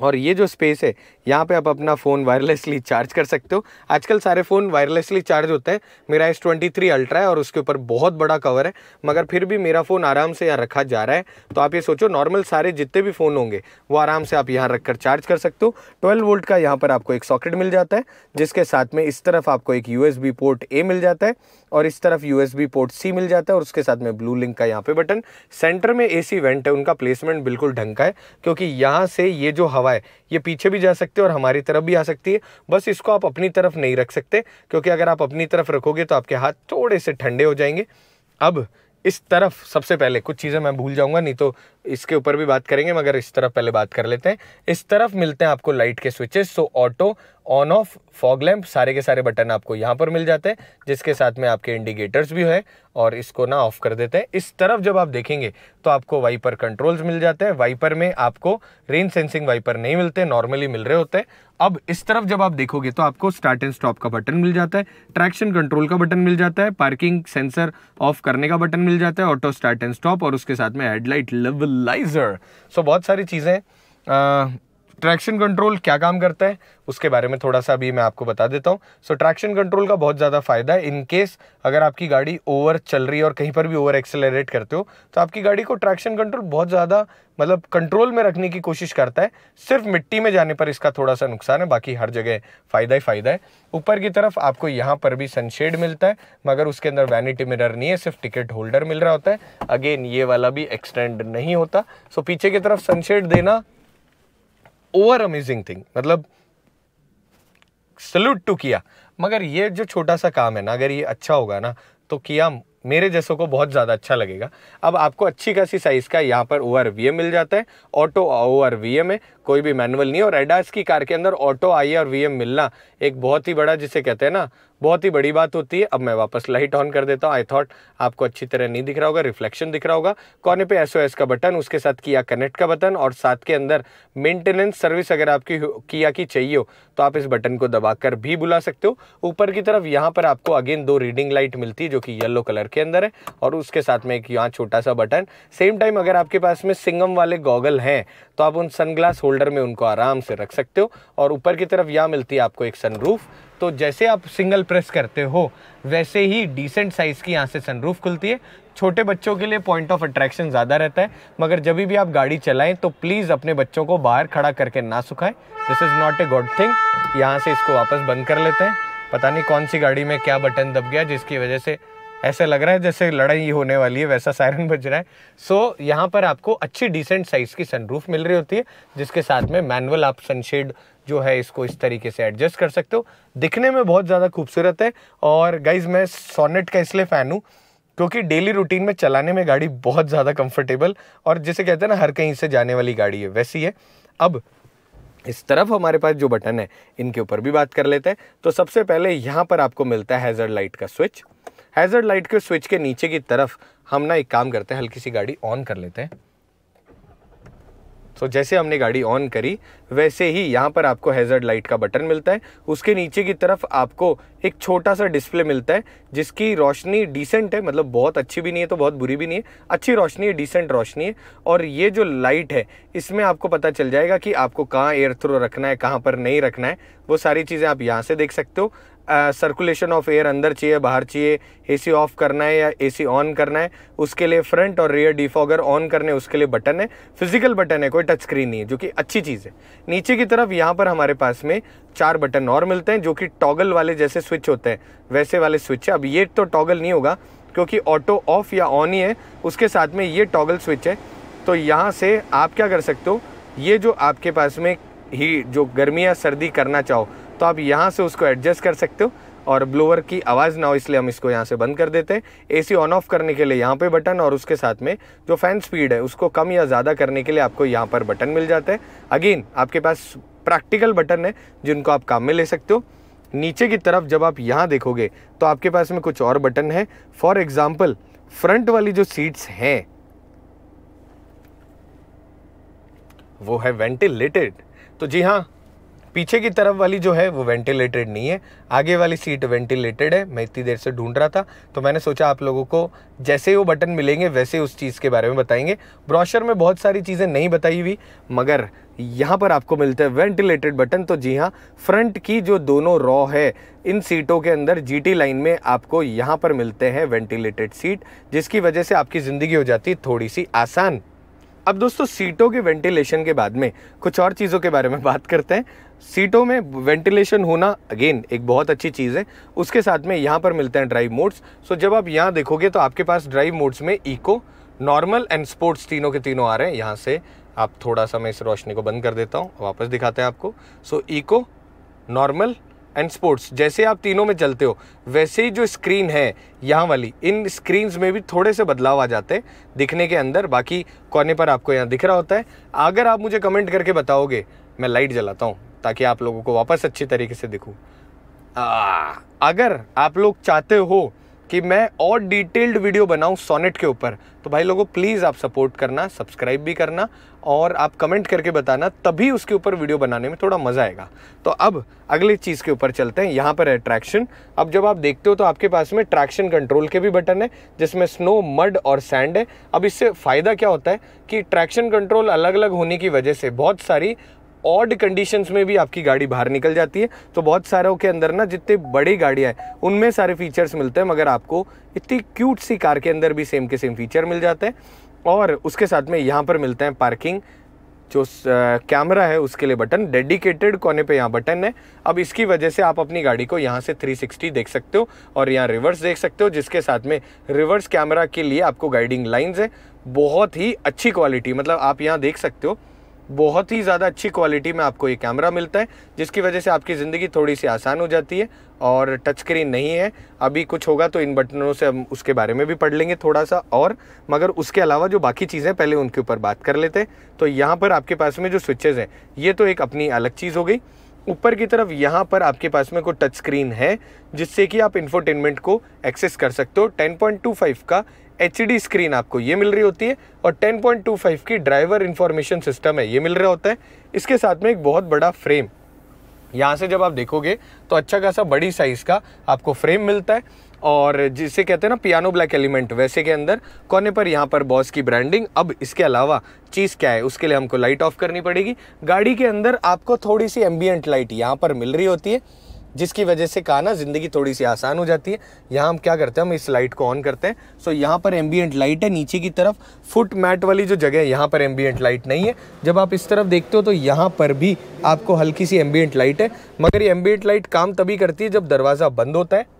और ये जो स्पेस है यहाँ पे आप अपना फ़ोन वायरलेसली चार्ज कर सकते हो आजकल सारे फ़ोन वायरलेसली चार्ज होते हैं मेरा एस ट्वेंटी थ्री अल्ट्रा है और उसके ऊपर बहुत बड़ा कवर है मगर फिर भी मेरा फ़ोन आराम से यहाँ रखा जा रहा है तो आप ये सोचो नॉर्मल सारे जितने भी फ़ोन होंगे वो आराम से आप यहाँ रख कर चार्ज कर सकते हो ट्वेल्व वोल्ट का यहाँ पर आपको एक सॉकेट मिल जाता है जिसके साथ में इस तरफ आपको एक यू पोर्ट ए मिल जाता है और इस तरफ यूएसबी पोर्ट सी मिल जाता है और उसके साथ में ब्लू लिंक का यहाँ पे बटन सेंटर में एसी वेंट है उनका प्लेसमेंट बिल्कुल ढंग का है क्योंकि यहाँ से ये जो हवा है ये पीछे भी जा सकती है और हमारी तरफ भी आ सकती है बस इसको आप अपनी तरफ नहीं रख सकते क्योंकि अगर आप अपनी तरफ रखोगे तो आपके हाथ थोड़े से ठंडे हो जाएंगे अब इस तरफ सबसे पहले कुछ चीज़ें मैं भूल जाऊंगा नहीं तो इसके ऊपर भी बात करेंगे मगर इस तरफ पहले बात कर लेते हैं इस तरफ मिलते हैं आपको लाइट के switches so auto on off fog lamp सारे के सारे बटन आपको यहाँ पर मिल जाते हैं जिसके साथ में आपके इंडिकेटर्स भी है और इसको ना ऑफ कर देते हैं इस तरफ जब आप देखेंगे तो आपको वाइपर कंट्रोल्स मिल जाते हैं वाइपर में आपको रेन सेंसिंग वाइपर नहीं मिलते नॉर्मली मिल रहे होते हैं अब इस तरफ जब आप देखोगे तो आपको स्टार्ट एंड स्टॉप का बटन मिल जाता है ट्रैक्शन कंट्रोल का बटन मिल जाता है पार्किंग सेंसर ऑफ करने का बटन मिल जाता है ऑटो स्टार्ट एंड स्टॉप और उसके साथ में हेडलाइट लेवलाइजर सो बहुत सारी चीज़ें ट्रैक्शन कंट्रोल क्या काम करता है उसके बारे में थोड़ा सा अभी मैं आपको बता देता हूँ सो ट्रैक्शन कंट्रोल का बहुत ज़्यादा फ़ायदा है इन केस अगर आपकी गाड़ी ओवर चल रही है और कहीं पर भी ओवर एक्सेलरेट करते हो तो आपकी गाड़ी को ट्रैक्शन कंट्रोल बहुत ज़्यादा मतलब कंट्रोल में रखने की कोशिश करता है सिर्फ मिट्टी में जाने पर इसका थोड़ा सा नुकसान है बाकी हर जगह फ़ायदा ही फ़ायदा है ऊपर की तरफ आपको यहाँ पर भी सनशेड मिलता है मगर उसके अंदर वैनिटी मिरर नहीं है सिर्फ टिकट होल्डर मिल रहा होता है अगेन ये वाला भी एक्सटेंड नहीं होता सो पीछे की तरफ सनशेड देना ओवर अमेजिंग थिंग मतलब सल्यूट टू तो किया मगर ये जो छोटा सा काम है ना अगर ये अच्छा होगा ना तो किया मेरे जैसों को बहुत ज़्यादा अच्छा लगेगा अब आपको अच्छी खासी साइज़ का यहाँ पर ओ आर वी मिल जाता है auto O R V M है कोई भी मैनुअल नहीं और एडास की कार के अंदर auto I R V M मिलना एक बहुत ही बड़ा जिसे कहते हैं ना बहुत ही बड़ी बात होती है अब मैं वापस लाइट ऑन कर देता हूँ आई थॉट आपको अच्छी तरह नहीं दिख रहा होगा रिफ्लेक्शन दिख रहा होगा कोने पे एस का बटन उसके साथ किया कनेक्ट का बटन और साथ के अंदर मेंटेनेंस सर्विस अगर आपकी किया की चाहिए हो तो आप इस बटन को दबाकर भी बुला सकते हो ऊपर की तरफ यहाँ पर आपको अगेन दो रीडिंग लाइट मिलती है जो कि येलो कलर के अंदर है और उसके साथ में एक यहाँ छोटा सा बटन सेम टाइम अगर आपके पास में सिंगम वाले गॉगल हैं तो आप उन सनग्लास होल्डर में उनको आराम से रख सकते हो और ऊपर की तरफ यहाँ मिलती है आपको एक सनरूफ तो जैसे आप सिंगल प्रेस करते हो वैसे ही डिसेंट साइज़ की यहाँ से सनरूफ खुलती है छोटे बच्चों के लिए पॉइंट ऑफ अट्रैक्शन ज़्यादा रहता है मगर जब भी आप गाड़ी चलाएं तो प्लीज़ अपने बच्चों को बाहर खड़ा करके ना सुखाएं this is not a good thing यहाँ से इसको वापस बंद कर लेते हैं पता नहीं कौन सी गाड़ी में क्या बटन दब गया जिसकी वजह से ऐसा लग रहा है जैसे लड़ाई होने वाली है वैसा सायरन बज रहा है सो so, यहाँ पर आपको अच्छी डिसेंट साइज़ की सनरूफ मिल रही होती है जिसके साथ में मैनुअल आप सनशेड जो है इसको इस तरीके से एडजस्ट कर सकते हो दिखने में बहुत ज़्यादा खूबसूरत है और गाइज मैं सोनेट का इसलिए फ़ैन हूँ क्योंकि डेली रूटीन में चलाने में गाड़ी बहुत ज़्यादा कंफर्टेबल और जिसे कहते हैं ना हर कहीं से जाने वाली गाड़ी है वैसी है अब इस तरफ हमारे पास जो बटन है इनके ऊपर भी बात कर लेते हैं तो सबसे पहले यहाँ पर आपको मिलता है हैज़र लाइट का स्विच हैज़र्ड लाइट के स्विच के नीचे की तरफ हम ना एक काम करते हैं हल्की सी गाड़ी ऑन कर लेते हैं तो so, जैसे हमने गाड़ी ऑन करी वैसे ही यहाँ पर आपको हैज़र्ड लाइट का बटन मिलता है उसके नीचे की तरफ आपको एक छोटा सा डिस्प्ले मिलता है जिसकी रोशनी डिसेंट है मतलब बहुत अच्छी भी नहीं है तो बहुत बुरी भी नहीं है अच्छी रोशनी है डिसेंट रोशनी है और ये जो लाइट है इसमें आपको पता चल जाएगा कि आपको कहाँ एयर थ्रो रखना है कहाँ पर नहीं रखना है वो सारी चीज़ें आप यहाँ से देख सकते हो सर्कुलेशन ऑफ एयर अंदर चाहिए बाहर चाहिए एसी ऑफ करना है या एसी ऑन करना है उसके लिए फ्रंट और रियर डिफॉगर ऑन करने उसके लिए बटन है फिजिकल बटन है कोई टच स्क्रीन नहीं है जो कि अच्छी चीज़ है नीचे की तरफ यहाँ पर हमारे पास में चार बटन और मिलते हैं जो कि टॉगल वाले जैसे स्विच होते हैं वैसे वाले स्विच है अब ये तो टॉगल नहीं होगा क्योंकि ऑटो ऑफ या ऑन ही है उसके साथ में ये टॉगल स्विच है तो यहाँ से आप क्या कर सकते हो ये जो आपके पास में ही जो गर्मी या सर्दी करना चाहो तो आप यहाँ से उसको एडजस्ट कर सकते हो और ब्लोअर की आवाज़ ना हो इसलिए हम इसको यहाँ से बंद कर देते हैं एसी ऑन ऑफ करने के लिए यहाँ पे बटन और उसके साथ में जो फ़ैन स्पीड है उसको कम या ज़्यादा करने के लिए आपको यहाँ पर बटन मिल जाता है अगेन आपके पास प्रैक्टिकल बटन है जिनको आप काम में ले सकते हो नीचे की तरफ जब आप यहाँ देखोगे तो आपके पास में कुछ और बटन है फॉर एग्ज़ाम्पल फ्रंट वाली जो सीट्स हैं वो है वेंटिलेटेड तो जी हाँ पीछे की तरफ वाली जो है वो वेंटिलेटेड नहीं है आगे वाली सीट वेंटिलेटेड है मैं इतनी देर से ढूंढ रहा था तो मैंने सोचा आप लोगों को जैसे ही वो बटन मिलेंगे वैसे उस चीज़ के बारे में बताएंगे ब्रॉशर में बहुत सारी चीज़ें नहीं बताई हुई मगर यहाँ पर आपको मिलते हैं वेंटिलेटेड बटन तो जी हाँ फ्रंट की जो दोनों रॉ है इन सीटों के अंदर जी लाइन में आपको यहाँ पर मिलते हैं वेंटिलेटेड सीट जिसकी वजह से आपकी ज़िंदगी हो जाती है थोड़ी सी आसान अब दोस्तों सीटों के वेंटिलेशन के बाद में कुछ और चीज़ों के बारे में बात करते हैं सीटों में वेंटिलेशन होना अगेन एक बहुत अच्छी चीज़ है उसके साथ में यहाँ पर मिलते हैं ड्राइव मोड्स सो जब आप यहाँ देखोगे तो आपके पास ड्राइव मोड्स में इको नॉर्मल एंड स्पोर्ट्स तीनों के तीनों आ रहे हैं यहाँ से आप थोड़ा सा मैं इस रोशनी को बंद कर देता हूँ वापस दिखाते हैं आपको so eco normal and sports जैसे आप तीनों में चलते हो वैसे ही जो स्क्रीन है यहाँ वाली इन स्क्रीन्स में भी थोड़े से बदलाव आ जाते हैं दिखने के अंदर बाकी कोने पर आपको यहाँ दिख रहा होता है अगर आप मुझे कमेंट करके बताओगे मैं लाइट जलाता हूँ ताकि आप लोगों को वापस अच्छी तरीके से दिखूँ अगर आप लोग चाहते हो कि मैं और डिटेल्ड वीडियो बनाऊं सोनेट के ऊपर तो भाई लोगों प्लीज़ आप सपोर्ट करना सब्सक्राइब भी करना और आप कमेंट करके बताना तभी उसके ऊपर वीडियो बनाने में थोड़ा मज़ा आएगा तो अब अगली चीज़ के ऊपर चलते हैं यहाँ पर है ट्रैक्शन अब जब आप देखते हो तो आपके पास में ट्रैक्शन कंट्रोल के भी बटन है जिसमें स्नो मड और सैंड है अब इससे फ़ायदा क्या होता है कि ट्रैक्शन कंट्रोल अलग अलग होने की वजह से बहुत सारी ऑड कंडीशंस में भी आपकी गाड़ी बाहर निकल जाती है तो बहुत सारों के अंदर ना जितने बड़ी गाड़ियाँ हैं उनमें सारे फीचर्स मिलते हैं मगर आपको इतनी क्यूट सी कार के अंदर भी सेम के सेम फीचर मिल जाते हैं और उसके साथ में यहाँ पर मिलते हैं पार्किंग जो कैमरा है उसके लिए बटन डेडिकेटेड कोने पे यहाँ बटन है अब इसकी वजह से आप अपनी गाड़ी को यहाँ से 360 देख सकते हो और यहाँ रिवर्स देख सकते हो जिसके साथ में रिवर्स कैमरा के लिए आपको गाइडिंग लाइंस है बहुत ही अच्छी क्वालिटी मतलब आप यहाँ देख सकते हो बहुत ही ज़्यादा अच्छी क्वालिटी में आपको ये कैमरा मिलता है जिसकी वजह से आपकी ज़िंदगी थोड़ी सी आसान हो जाती है और टच स्क्रीन नहीं है अभी कुछ होगा तो इन बटनों से हम उसके बारे में भी पढ़ लेंगे थोड़ा सा और मगर उसके अलावा जो बाकी चीज़ें पहले उनके ऊपर बात कर लेते तो यहाँ पर आपके पास में जो स्विचेज़ हैं ये तो एक अपनी अलग चीज़ हो गई ऊपर की तरफ यहाँ पर आपके पास में कोई टच स्क्रीन है जिससे कि आप इन्फोटेनमेंट को एक्सेस कर सकते हो 10.25 का एच स्क्रीन आपको ये मिल रही होती है और 10.25 की ड्राइवर इंफॉर्मेशन सिस्टम है ये मिल रहा होता है इसके साथ में एक बहुत बड़ा फ्रेम यहाँ से जब आप देखोगे तो अच्छा खासा बड़ी साइज़ का आपको फ्रेम मिलता है और जिसे कहते हैं ना पियानो ब्लैक एलिमेंट वैसे के अंदर कोने पर यहाँ पर बॉस की ब्रांडिंग अब इसके अलावा चीज़ क्या है उसके लिए हमको लाइट ऑफ करनी पड़ेगी गाड़ी के अंदर आपको थोड़ी सी एम्बियंट लाइट यहाँ पर मिल रही होती है जिसकी वजह से कहा ना ज़िंदगी थोड़ी सी आसान हो जाती है यहाँ हम क्या करते हैं हम इस लाइट को ऑन करते हैं सो यहाँ पर एम्बियंट लाइट है नीचे की तरफ फुट मैट वाली जो जगह है यहाँ पर एम्बियंट लाइट नहीं है जब आप इस तरफ देखते हो तो यहाँ पर भी आपको हल्की सी एम्बियंट लाइट है मगर ये एम्बियंट लाइट काम तभी करती है जब दरवाज़ा बंद होता है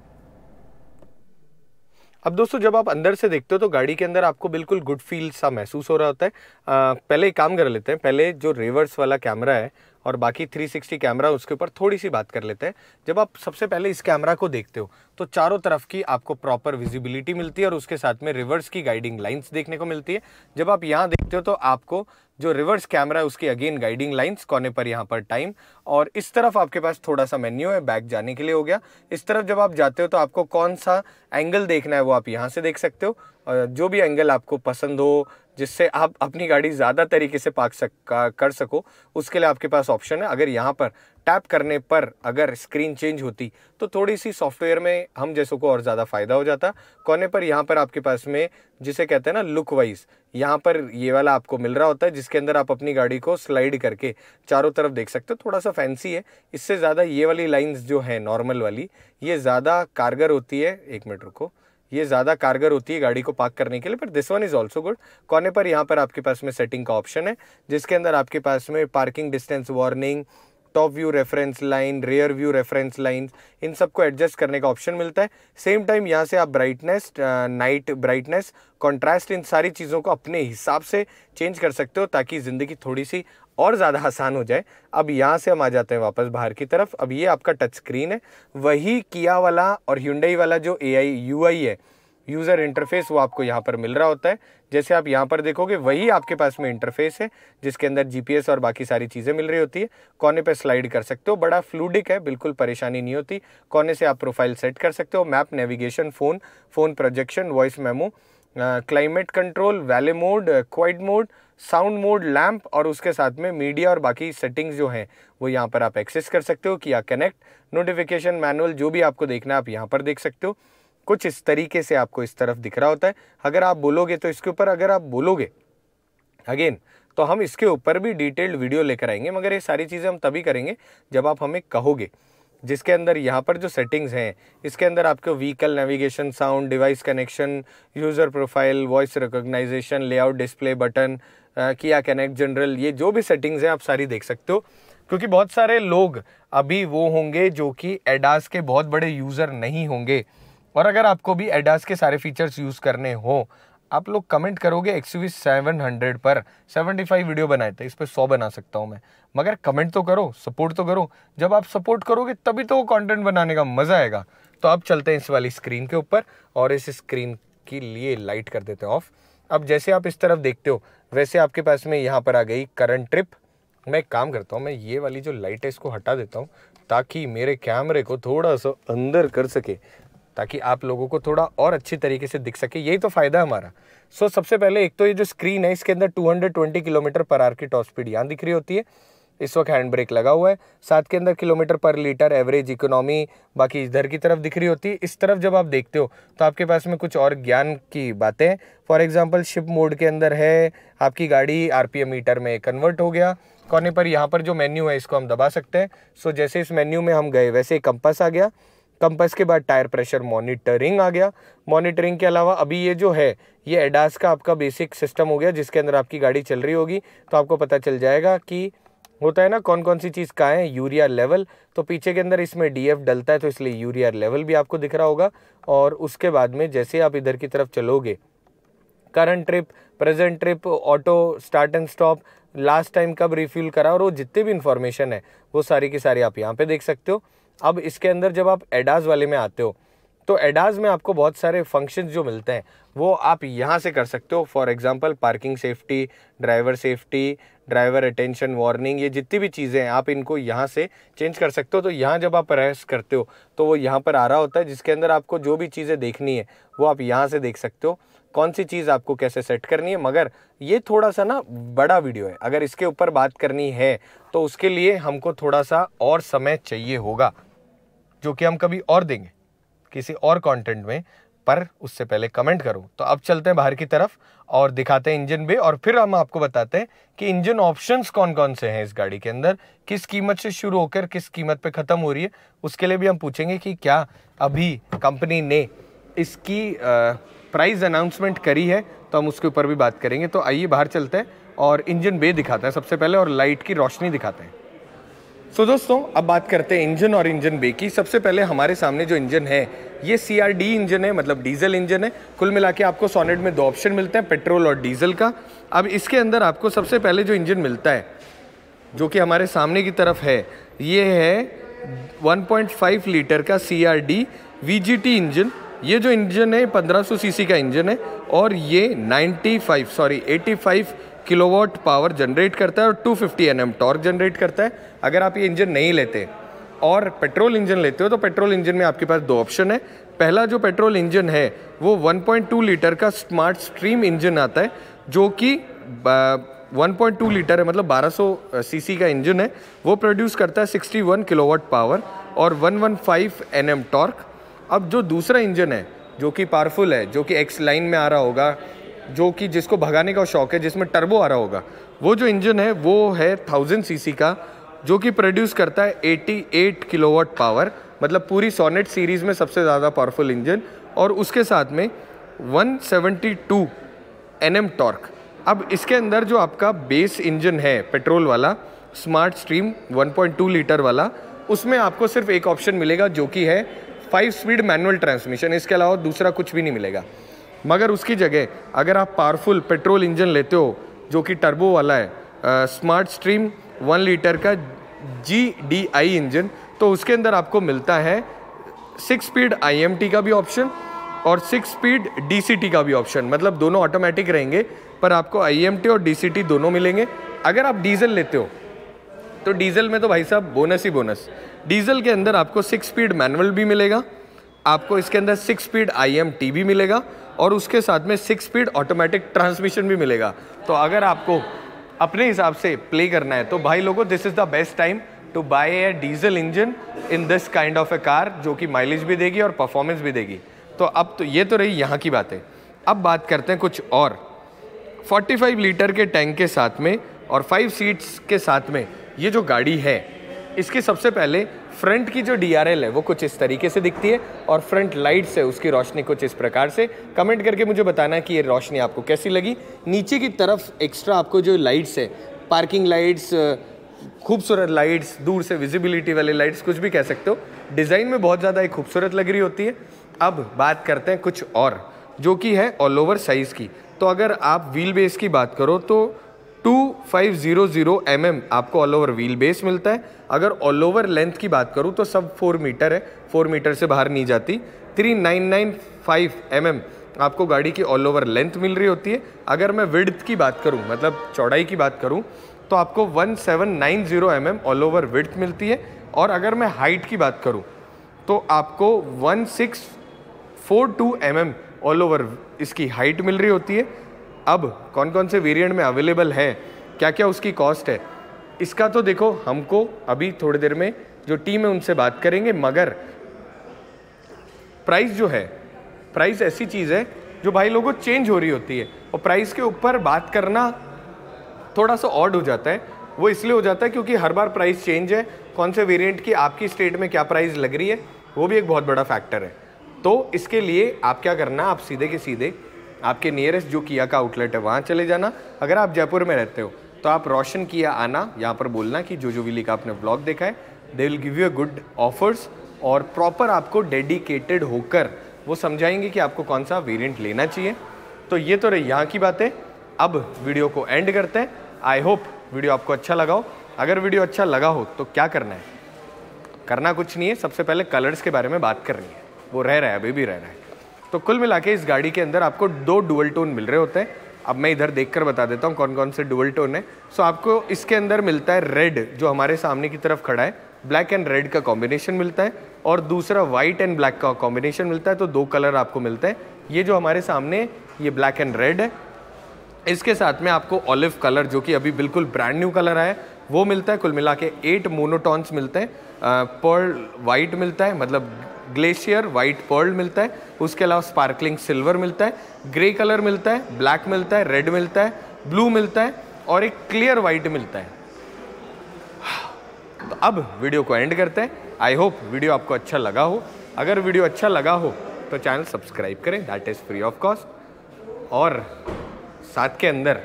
अब दोस्तों जब आप अंदर से देखते हो तो गाड़ी के अंदर आपको बिल्कुल गुड फील सा महसूस हो रहा होता है आ, पहले एक काम कर लेते हैं पहले जो रिवर्स वाला कैमरा है और बाकी 360 कैमरा उसके ऊपर थोड़ी सी बात कर लेते हैं जब आप सबसे पहले इस कैमरा को देखते हो तो चारों तरफ की आपको प्रॉपर विजिबिलिटी मिलती है और उसके साथ में रिवर्स की गाइडिंग लाइन्स देखने को मिलती है जब आप यहाँ देखते हो तो आपको जो रिवर्स कैमरा है उसकी अगेन गाइडिंग लाइंस कोने पर यहाँ पर टाइम और इस तरफ आपके पास थोड़ा सा मेन्यू है बैक जाने के लिए हो गया इस तरफ जब आप जाते हो तो आपको कौन सा एंगल देखना है वो आप यहाँ से देख सकते हो जो भी एंगल आपको पसंद हो जिससे आप अपनी गाड़ी ज़्यादा तरीके से पार्क सक कर सको उसके लिए आपके पास ऑप्शन है अगर यहाँ पर टैप करने पर अगर स्क्रीन चेंज होती तो थोड़ी सी सॉफ्टवेयर में हम जैसों को और ज़्यादा फ़ायदा हो जाता कोने पर यहाँ पर आपके पास में जिसे कहते हैं ना लुक वाइज यहाँ पर ये वाला आपको मिल रहा होता है जिसके अंदर आप अपनी गाड़ी को स्लाइड करके चारों तरफ देख सकते हो थोड़ा सा फैंसी है इससे ज़्यादा ये वाली लाइन्स जो है नॉर्मल वाली ये ज़्यादा कारगर होती है एक मिनट रुको ये ज़्यादा कारगर होती है गाड़ी को पार्क करने के लिए पर this one is also good कोने पर यहाँ पर आपके पास में सेटिंग का ऑप्शन है जिसके अंदर आपके पास में parking distance warning top view reference line rear view reference line इन सबको एडजस्ट करने का ऑप्शन मिलता है सेम टाइम यहाँ से आप ब्राइटनेस नाइट ब्राइटनेस कॉन्ट्रास्ट इन सारी चीज़ों को अपने हिसाब से चेंज कर सकते हो ताकि ज़िंदगी थोड़ी सी और ज़्यादा आसान हो जाए अब यहाँ से हम आ जाते हैं वापस बाहर की तरफ अब ये आपका टच स्क्रीन है वही किया वाला और ह्यूडई वाला जो ए आई है यूज़र इंटरफेस वो आपको यहाँ पर मिल रहा होता है जैसे आप यहाँ पर देखोगे वही आपके पास में इंटरफेस है जिसके अंदर जीपीएस और बाकी सारी चीज़ें मिल रही होती है कोने पे स्लाइड कर सकते हो बड़ा फ्लूडिक है बिल्कुल परेशानी नहीं होती कोने से आप प्रोफाइल सेट कर सकते हो map navigation phone phone projection voice memo climate control valet mode quiet mode sound mode lamp और उसके साथ में मीडिया और बाकी सेटिंग्स जो हैं वो यहाँ पर आप एक्सेस कर सकते हो कि या कनेक्ट नोटिफिकेशन मैनुअल जो भी आपको देखना है आप यहाँ पर देख सकते हो कुछ इस तरीके से आपको इस तरफ दिख रहा होता है अगर आप बोलोगे तो इसके ऊपर अगर आप बोलोगे अगेन तो हम इसके ऊपर भी डिटेल्ड वीडियो लेकर आएंगे मगर ये सारी चीज़ें हम तभी करेंगे जब आप हमें कहोगे जिसके अंदर यहाँ पर जो सेटिंग्स हैं इसके अंदर आपके vehicle navigation sound device connection user profile voice recognition layout display button किया कनेक्ट जनरल ये जो भी सेटिंग्स हैं आप सारी देख सकते हो क्योंकि बहुत सारे लोग अभी वो होंगे जो कि एडास के बहुत बड़े यूज़र नहीं होंगे और अगर आपको भी एडास के सारे फीचर्स यूज़ करने हो आप लोग कमेंट करोगे एक्स यू सेवन हंड्रेड पर सेवेंटी फाइव वीडियो बनाए थे इस पर सौ बना सकता हूँ मैं मगर कमेंट तो करो सपोर्ट तो करो जब आप सपोर्ट करोगे तभी तो वो कॉन्टेंट बनाने का मज़ा आएगा तो आप चलते हैं इस वाली स्क्रीन के ऊपर और इस स्क्रीन के लिए लाइट कर देते हैं ऑफ अब जैसे आप इस तरफ देखते हो वैसे आपके पास में यहाँ पर आ गई करंट ट्रिप मैं काम करता हूँ मैं ये वाली जो लाइट है इसको हटा देता हूँ ताकि मेरे कैमरे को थोड़ा सा अंदर कर सके ताकि आप लोगों को थोड़ा और अच्छी तरीके से दिख सके यही तो फ़ायदा है हमारा सो so, सबसे पहले एक तो ये जो स्क्रीन है इसके अंदर 220 किलोमीटर पर आर की टॉप स्पीड यहाँ दिख रही होती है इस वक्त हैंड ब्रेक लगा हुआ है साथ के अंदर किलोमीटर पर लीटर एवरेज इकोनॉमी बाकी इधर की तरफ दिख रही होती है इस तरफ जब आप देखते हो तो आपके पास में कुछ और ज्ञान की बातें फॉर एग्जांपल शिप मोड के अंदर है आपकी गाड़ी आरपीएम मीटर में कन्वर्ट हो गया कोने पर यहाँ पर जो मेन्यू है इसको हम दबा सकते हैं सो जैसे इस मेन्यू में हम गए वैसे कंपस आ गया कंपस के बाद टायर प्रेशर मॉनिटरिंग आ गया मॉनिटरिंग के अलावा अभी ये जो है ये एडास का आपका बेसिक सिस्टम हो गया जिसके अंदर आपकी गाड़ी चल रही होगी तो आपको पता चल जाएगा कि होता है ना कौन कौन सी चीज़ कहाँ है यूरिया लेवल तो पीछे के अंदर इसमें डीएफ डलता है तो इसलिए यूरिया लेवल भी आपको दिख रहा होगा और उसके बाद में जैसे आप इधर की तरफ चलोगे current trip present trip auto start and stop last time कब रिफ्यूल करा और वो जितनी भी इन्फॉर्मेशन है वो सारी की सारी आप यहाँ पे देख सकते हो अब इसके अंदर जब आप एडाज वाले में आते हो तो एडाज में आपको बहुत सारे फंक्शन जो मिलते हैं वो आप यहाँ से कर सकते हो for example parking safety driver safety driver attention warning ये जितनी भी चीज़ें हैं आप इनको यहाँ से चेंज कर सकते हो तो यहाँ जब आप प्रेस करते हो तो वो यहाँ पर आ रहा होता है जिसके अंदर आपको जो भी चीज़ें देखनी है वो आप यहाँ से देख सकते हो कौन सी चीज़ आपको कैसे सेट करनी है मगर ये थोड़ा सा ना बड़ा वीडियो है अगर इसके ऊपर बात करनी है तो उसके लिए हमको थोड़ा सा और समय चाहिए होगा जो कि हम कभी और देंगे किसी और कंटेंट में पर उससे पहले कमेंट करो तो अब चलते हैं बाहर की तरफ और दिखाते हैं इंजन भी और फिर हम आपको बताते हैं कि इंजन ऑप्शंस कौन कौन से हैं इस गाड़ी के अंदर किस कीमत से शुरू होकर किस कीमत पे ख़त्म हो रही है उसके लिए भी हम पूछेंगे कि क्या अभी कंपनी ने इसकी प्राइस अनाउंसमेंट करी है तो हम उसके ऊपर भी बात करेंगे तो आइए बाहर चलते हैं और इंजन बे दिखाते हैं सबसे पहले और लाइट की रोशनी दिखाते हैं तो दोस्तों अब बात करते हैं इंजन और इंजन बे की सबसे पहले हमारे सामने जो इंजन है ये सी इंजन है मतलब डीजल इंजन है कुल मिला के आपको सोनेट में दो ऑप्शन मिलते हैं पेट्रोल और डीजल का अब इसके अंदर आपको सबसे पहले जो इंजन मिलता है जो कि हमारे सामने की तरफ है ये है 1.5 लीटर का C R D V G T engine ये जो इंजन है 1500 सीसी का इंजन है और ये 95 सॉरी 85 किलोवाट पावर जनरेट करता है और 250 फिफ्टी एन टॉर्क जनरेट करता है अगर आप ये इंजन नहीं लेते और पेट्रोल इंजन लेते हो तो पेट्रोल इंजन में आपके पास दो ऑप्शन है पहला जो पेट्रोल इंजन है वो 1.2 लीटर का स्मार्ट स्ट्रीम इंजन आता है जो कि 1.2 लीटर है मतलब 1200 सीसी का इंजन है वो प्रोड्यूस करता है 61 किलोवाट पावर और 115 एनएम टॉर्क अब जो दूसरा इंजन है जो कि पावरफुल है जो कि एक्स लाइन में आ रहा होगा जो कि जिसको भगाने का शौक है जिसमें टर्बो आ रहा होगा वो जो इंजन है वो है थाउजेंड सीसी का जो कि प्रोड्यूस करता है 88 किलोवाट पावर मतलब पूरी सोनेट सीरीज़ में सबसे ज़्यादा पावरफुल इंजन और उसके साथ में 172 सेवेंटी टू टॉर्क अब इसके अंदर जो आपका बेस इंजन है पेट्रोल वाला स्मार्ट स्ट्रीम 1.2 लीटर वाला उसमें आपको सिर्फ एक ऑप्शन मिलेगा जो कि है फाइव स्पीड मैनुअल ट्रांसमिशन इसके अलावा दूसरा कुछ भी नहीं मिलेगा मगर उसकी जगह अगर आप पावरफुल पेट्रोल इंजन लेते हो जो कि टर्बो वाला है आ, स्मार्ट स्ट्रीम वन लीटर का जी डी आई इंजन तो उसके अंदर आपको मिलता है six speed I M T का भी ऑप्शन और six speed D C T का भी ऑप्शन मतलब दोनों ऑटोमेटिक रहेंगे पर आपको आई एम टी और डी सी टी दोनों मिलेंगे अगर आप डीजल लेते हो तो डीजल में तो भाई साहब बोनस ही बोनस डीजल के अंदर आपको सिक्स स्पीड मैनुअल भी मिलेगा आपको इसके अंदर six speed I M T भी मिलेगा और उसके साथ में सिक्स स्पीड ऑटोमेटिक ट्रांसमिशन भी मिलेगा तो अगर आपको अपने हिसाब से प्ले करना है तो भाई लोगों this is the best time to buy a diesel engine in this kind of a car जो कि माइलेज भी देगी और परफॉर्मेंस भी देगी तो अब तो ये तो रही यहाँ की बातें अब बात करते हैं कुछ और 45 लीटर के टैंक के साथ में और 5 सीट्स के साथ में ये जो गाड़ी है इसके सबसे पहले फ्रंट की जो डी है वो कुछ इस तरीके से दिखती है और फ्रंट लाइट से उसकी रोशनी कुछ इस प्रकार से कमेंट करके मुझे बताना कि ये रोशनी आपको कैसी लगी नीचे की तरफ एक्स्ट्रा आपको जो लाइट्स है पार्किंग लाइट्स खूबसूरत लाइट्स दूर से विजिबिलिटी वाले लाइट्स कुछ भी कह सकते हो डिज़ाइन में बहुत ज़्यादा एक खूबसूरत लग रही होती है अब बात करते हैं कुछ और जो कि है ऑल ओवर साइज़ की तो अगर आप व्हील बेस की बात करो तो 2500 फाइव mm आपको ऑल ओवर व्हील बेस मिलता है अगर ऑल ओवर लेंथ की बात करूँ तो सब फोर मीटर है फोर मीटर से बाहर नहीं जाती three nine nine five M M आपको गाड़ी की ऑल ओवर लेंथ मिल रही होती है अगर मैं विड्थ की बात करूँ मतलब चौड़ाई की बात करूँ तो आपको one seven nine zero M M all over width मिलती है और अगर मैं हाइट की बात करूँ तो आपको one six four two M M all over इसकी हाइट मिल रही होती है अब कौन कौन से वेरिएंट में अवेलेबल है क्या क्या उसकी कॉस्ट है इसका तो देखो हमको अभी थोड़ी देर में जो टीम है उनसे बात करेंगे मगर प्राइस जो है प्राइस ऐसी चीज़ है जो भाई लोगों चेंज हो रही होती है और प्राइस के ऊपर बात करना थोड़ा सा ऑड हो जाता है वो इसलिए हो जाता है क्योंकि हर बार प्राइस चेंज है कौन से वेरिएंट की आपकी स्टेट में क्या प्राइस लग रही है वो भी एक बहुत बड़ा फैक्टर है तो इसके लिए आप क्या करना आप सीधे के सीधे आपके नियरेस्ट जो किया का आउटलेट है वहाँ चले जाना अगर आप जयपुर में रहते हो तो आप रोशन किया आना यहाँ पर बोलना कि जो जो विली का आपने ब्लॉग देखा है they will give you a good offers और प्रॉपर आपको डेडिकेटेड होकर वो समझाएंगे कि आपको कौन सा वेरियंट लेना चाहिए तो ये तो रही यहाँ की बातें अब वीडियो को एंड करते हैं आई होप वीडियो आपको अच्छा लगा हो अगर वीडियो अच्छा लगा हो तो क्या करना है करना कुछ नहीं है सबसे पहले कलर्स के बारे में बात करनी है वो रह रहा है अभी भी रह रहा है तो कुल मिला इस गाड़ी के अंदर आपको दो डुअल टोन मिल रहे होते हैं अब मैं इधर देखकर बता देता हूँ कौन कौन से डुअल टोन है सो आपको इसके अंदर मिलता है रेड जो हमारे सामने की तरफ खड़ा है ब्लैक एंड रेड का कॉम्बिनेशन मिलता है और दूसरा वाइट एंड ब्लैक का कॉम्बिनेशन मिलता है तो दो कलर आपको मिलते हैं ये जो हमारे सामने ये ब्लैक एंड रेड है इसके साथ में आपको ऑलिव कलर जो कि अभी बिल्कुल ब्रांड न्यू कलर आया है वो मिलता है कुल मिला के एट मोनोटॉन्स मिलते हैं पर्ल वाइट मिलता है मतलब ग्लेशियर व्हाइट पर्ल मिलता है उसके अलावा स्पार्कलिंग सिल्वर मिलता है ग्रे कलर मिलता है ब्लैक मिलता है रेड मिलता है ब्लू मिलता है और एक क्लियर वाइट मिलता है तो अब वीडियो को एंड करते हैं आई होप वीडियो आपको अच्छा लगा हो अगर वीडियो अच्छा लगा हो तो चैनल सब्सक्राइब करें that is free of cost और साथ के अंदर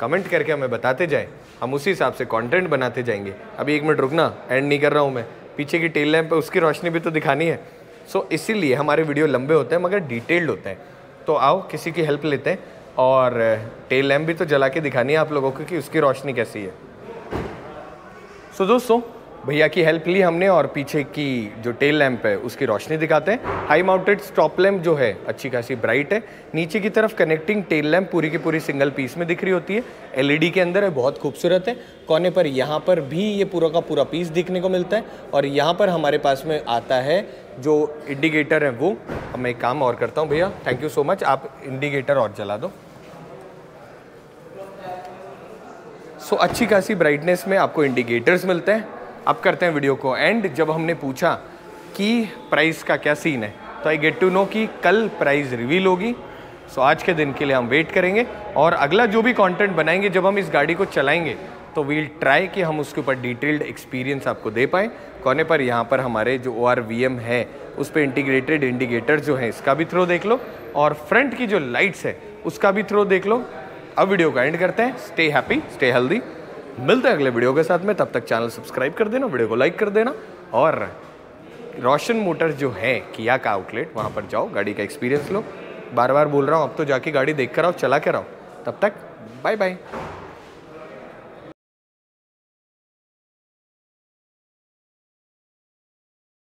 कमेंट करके हमें बताते जाएं हम उसी हिसाब से कंटेंट बनाते जाएंगे अभी एक मिनट रुकना एंड नहीं कर रहा हूँ मैं पीछे की टेल लैम्प है उसकी रोशनी भी तो दिखानी है सो so, इसीलिए हमारे वीडियो लंबे होते हैं मगर डिटेल्ड होते हैं तो आओ किसी की हेल्प लेते हैं और टेल uh, लैम्प भी तो जला के दिखानी है आप लोगों को कि उसकी रोशनी कैसी है सो so, दोस्तों भैया की हेल्प ली हमने और पीछे की जो टेल लैम्प है उसकी रोशनी दिखाते हैं हाई माउंटेड स्टॉप लैम्प जो है अच्छी खासी ब्राइट है नीचे की तरफ कनेक्टिंग टेल लैम्प पूरी की पूरी सिंगल पीस में दिख रही होती है एलईडी के अंदर है बहुत खूबसूरत है कोने पर यहाँ पर भी ये पूरा का पूरा पीस दिखने को मिलता है और यहाँ पर हमारे पास में आता है जो इंडिकेटर है वो अब मैं एक काम और करता हूँ भैया थैंक यू सो मच आप इंडिकेटर और चला दो सो so, अच्छी खासी ब्राइटनेस में आपको इंडिकेटर्स मिलते हैं अब करते हैं वीडियो को एंड जब हमने पूछा कि प्राइस का क्या सीन है तो आई गेट टू नो कि कल प्राइस रिवील होगी सो आज के दिन के लिए हम वेट करेंगे और अगला जो भी कंटेंट बनाएंगे जब हम इस गाड़ी को चलाएंगे तो वील ट्राई कि हम उसके ऊपर डिटेल्ड एक्सपीरियंस आपको दे पाएँ कोने पर यहाँ पर हमारे जो ओ आर है उस पर इंटीग्रेटेड इंडिकेटर जो है इसका भी थ्रो देख लो और फ्रंट की जो लाइट्स है उसका भी थ्रो देख लो अब वीडियो का एंड करते हैं स्टे हैप्पी स्टे हेल्दी मिलते हैं अगले वीडियो के साथ में तब तक चैनल सब्सक्राइब कर देना वीडियो को लाइक कर देना और रोशन मोटर जो है किया का आउटलेट वहाँ पर जाओ गाड़ी का एक्सपीरियंस लो बार बार बोल रहा हूँ अब तो जाके गाड़ी देख कर आओ चला कर आओ तब तक बाय बाय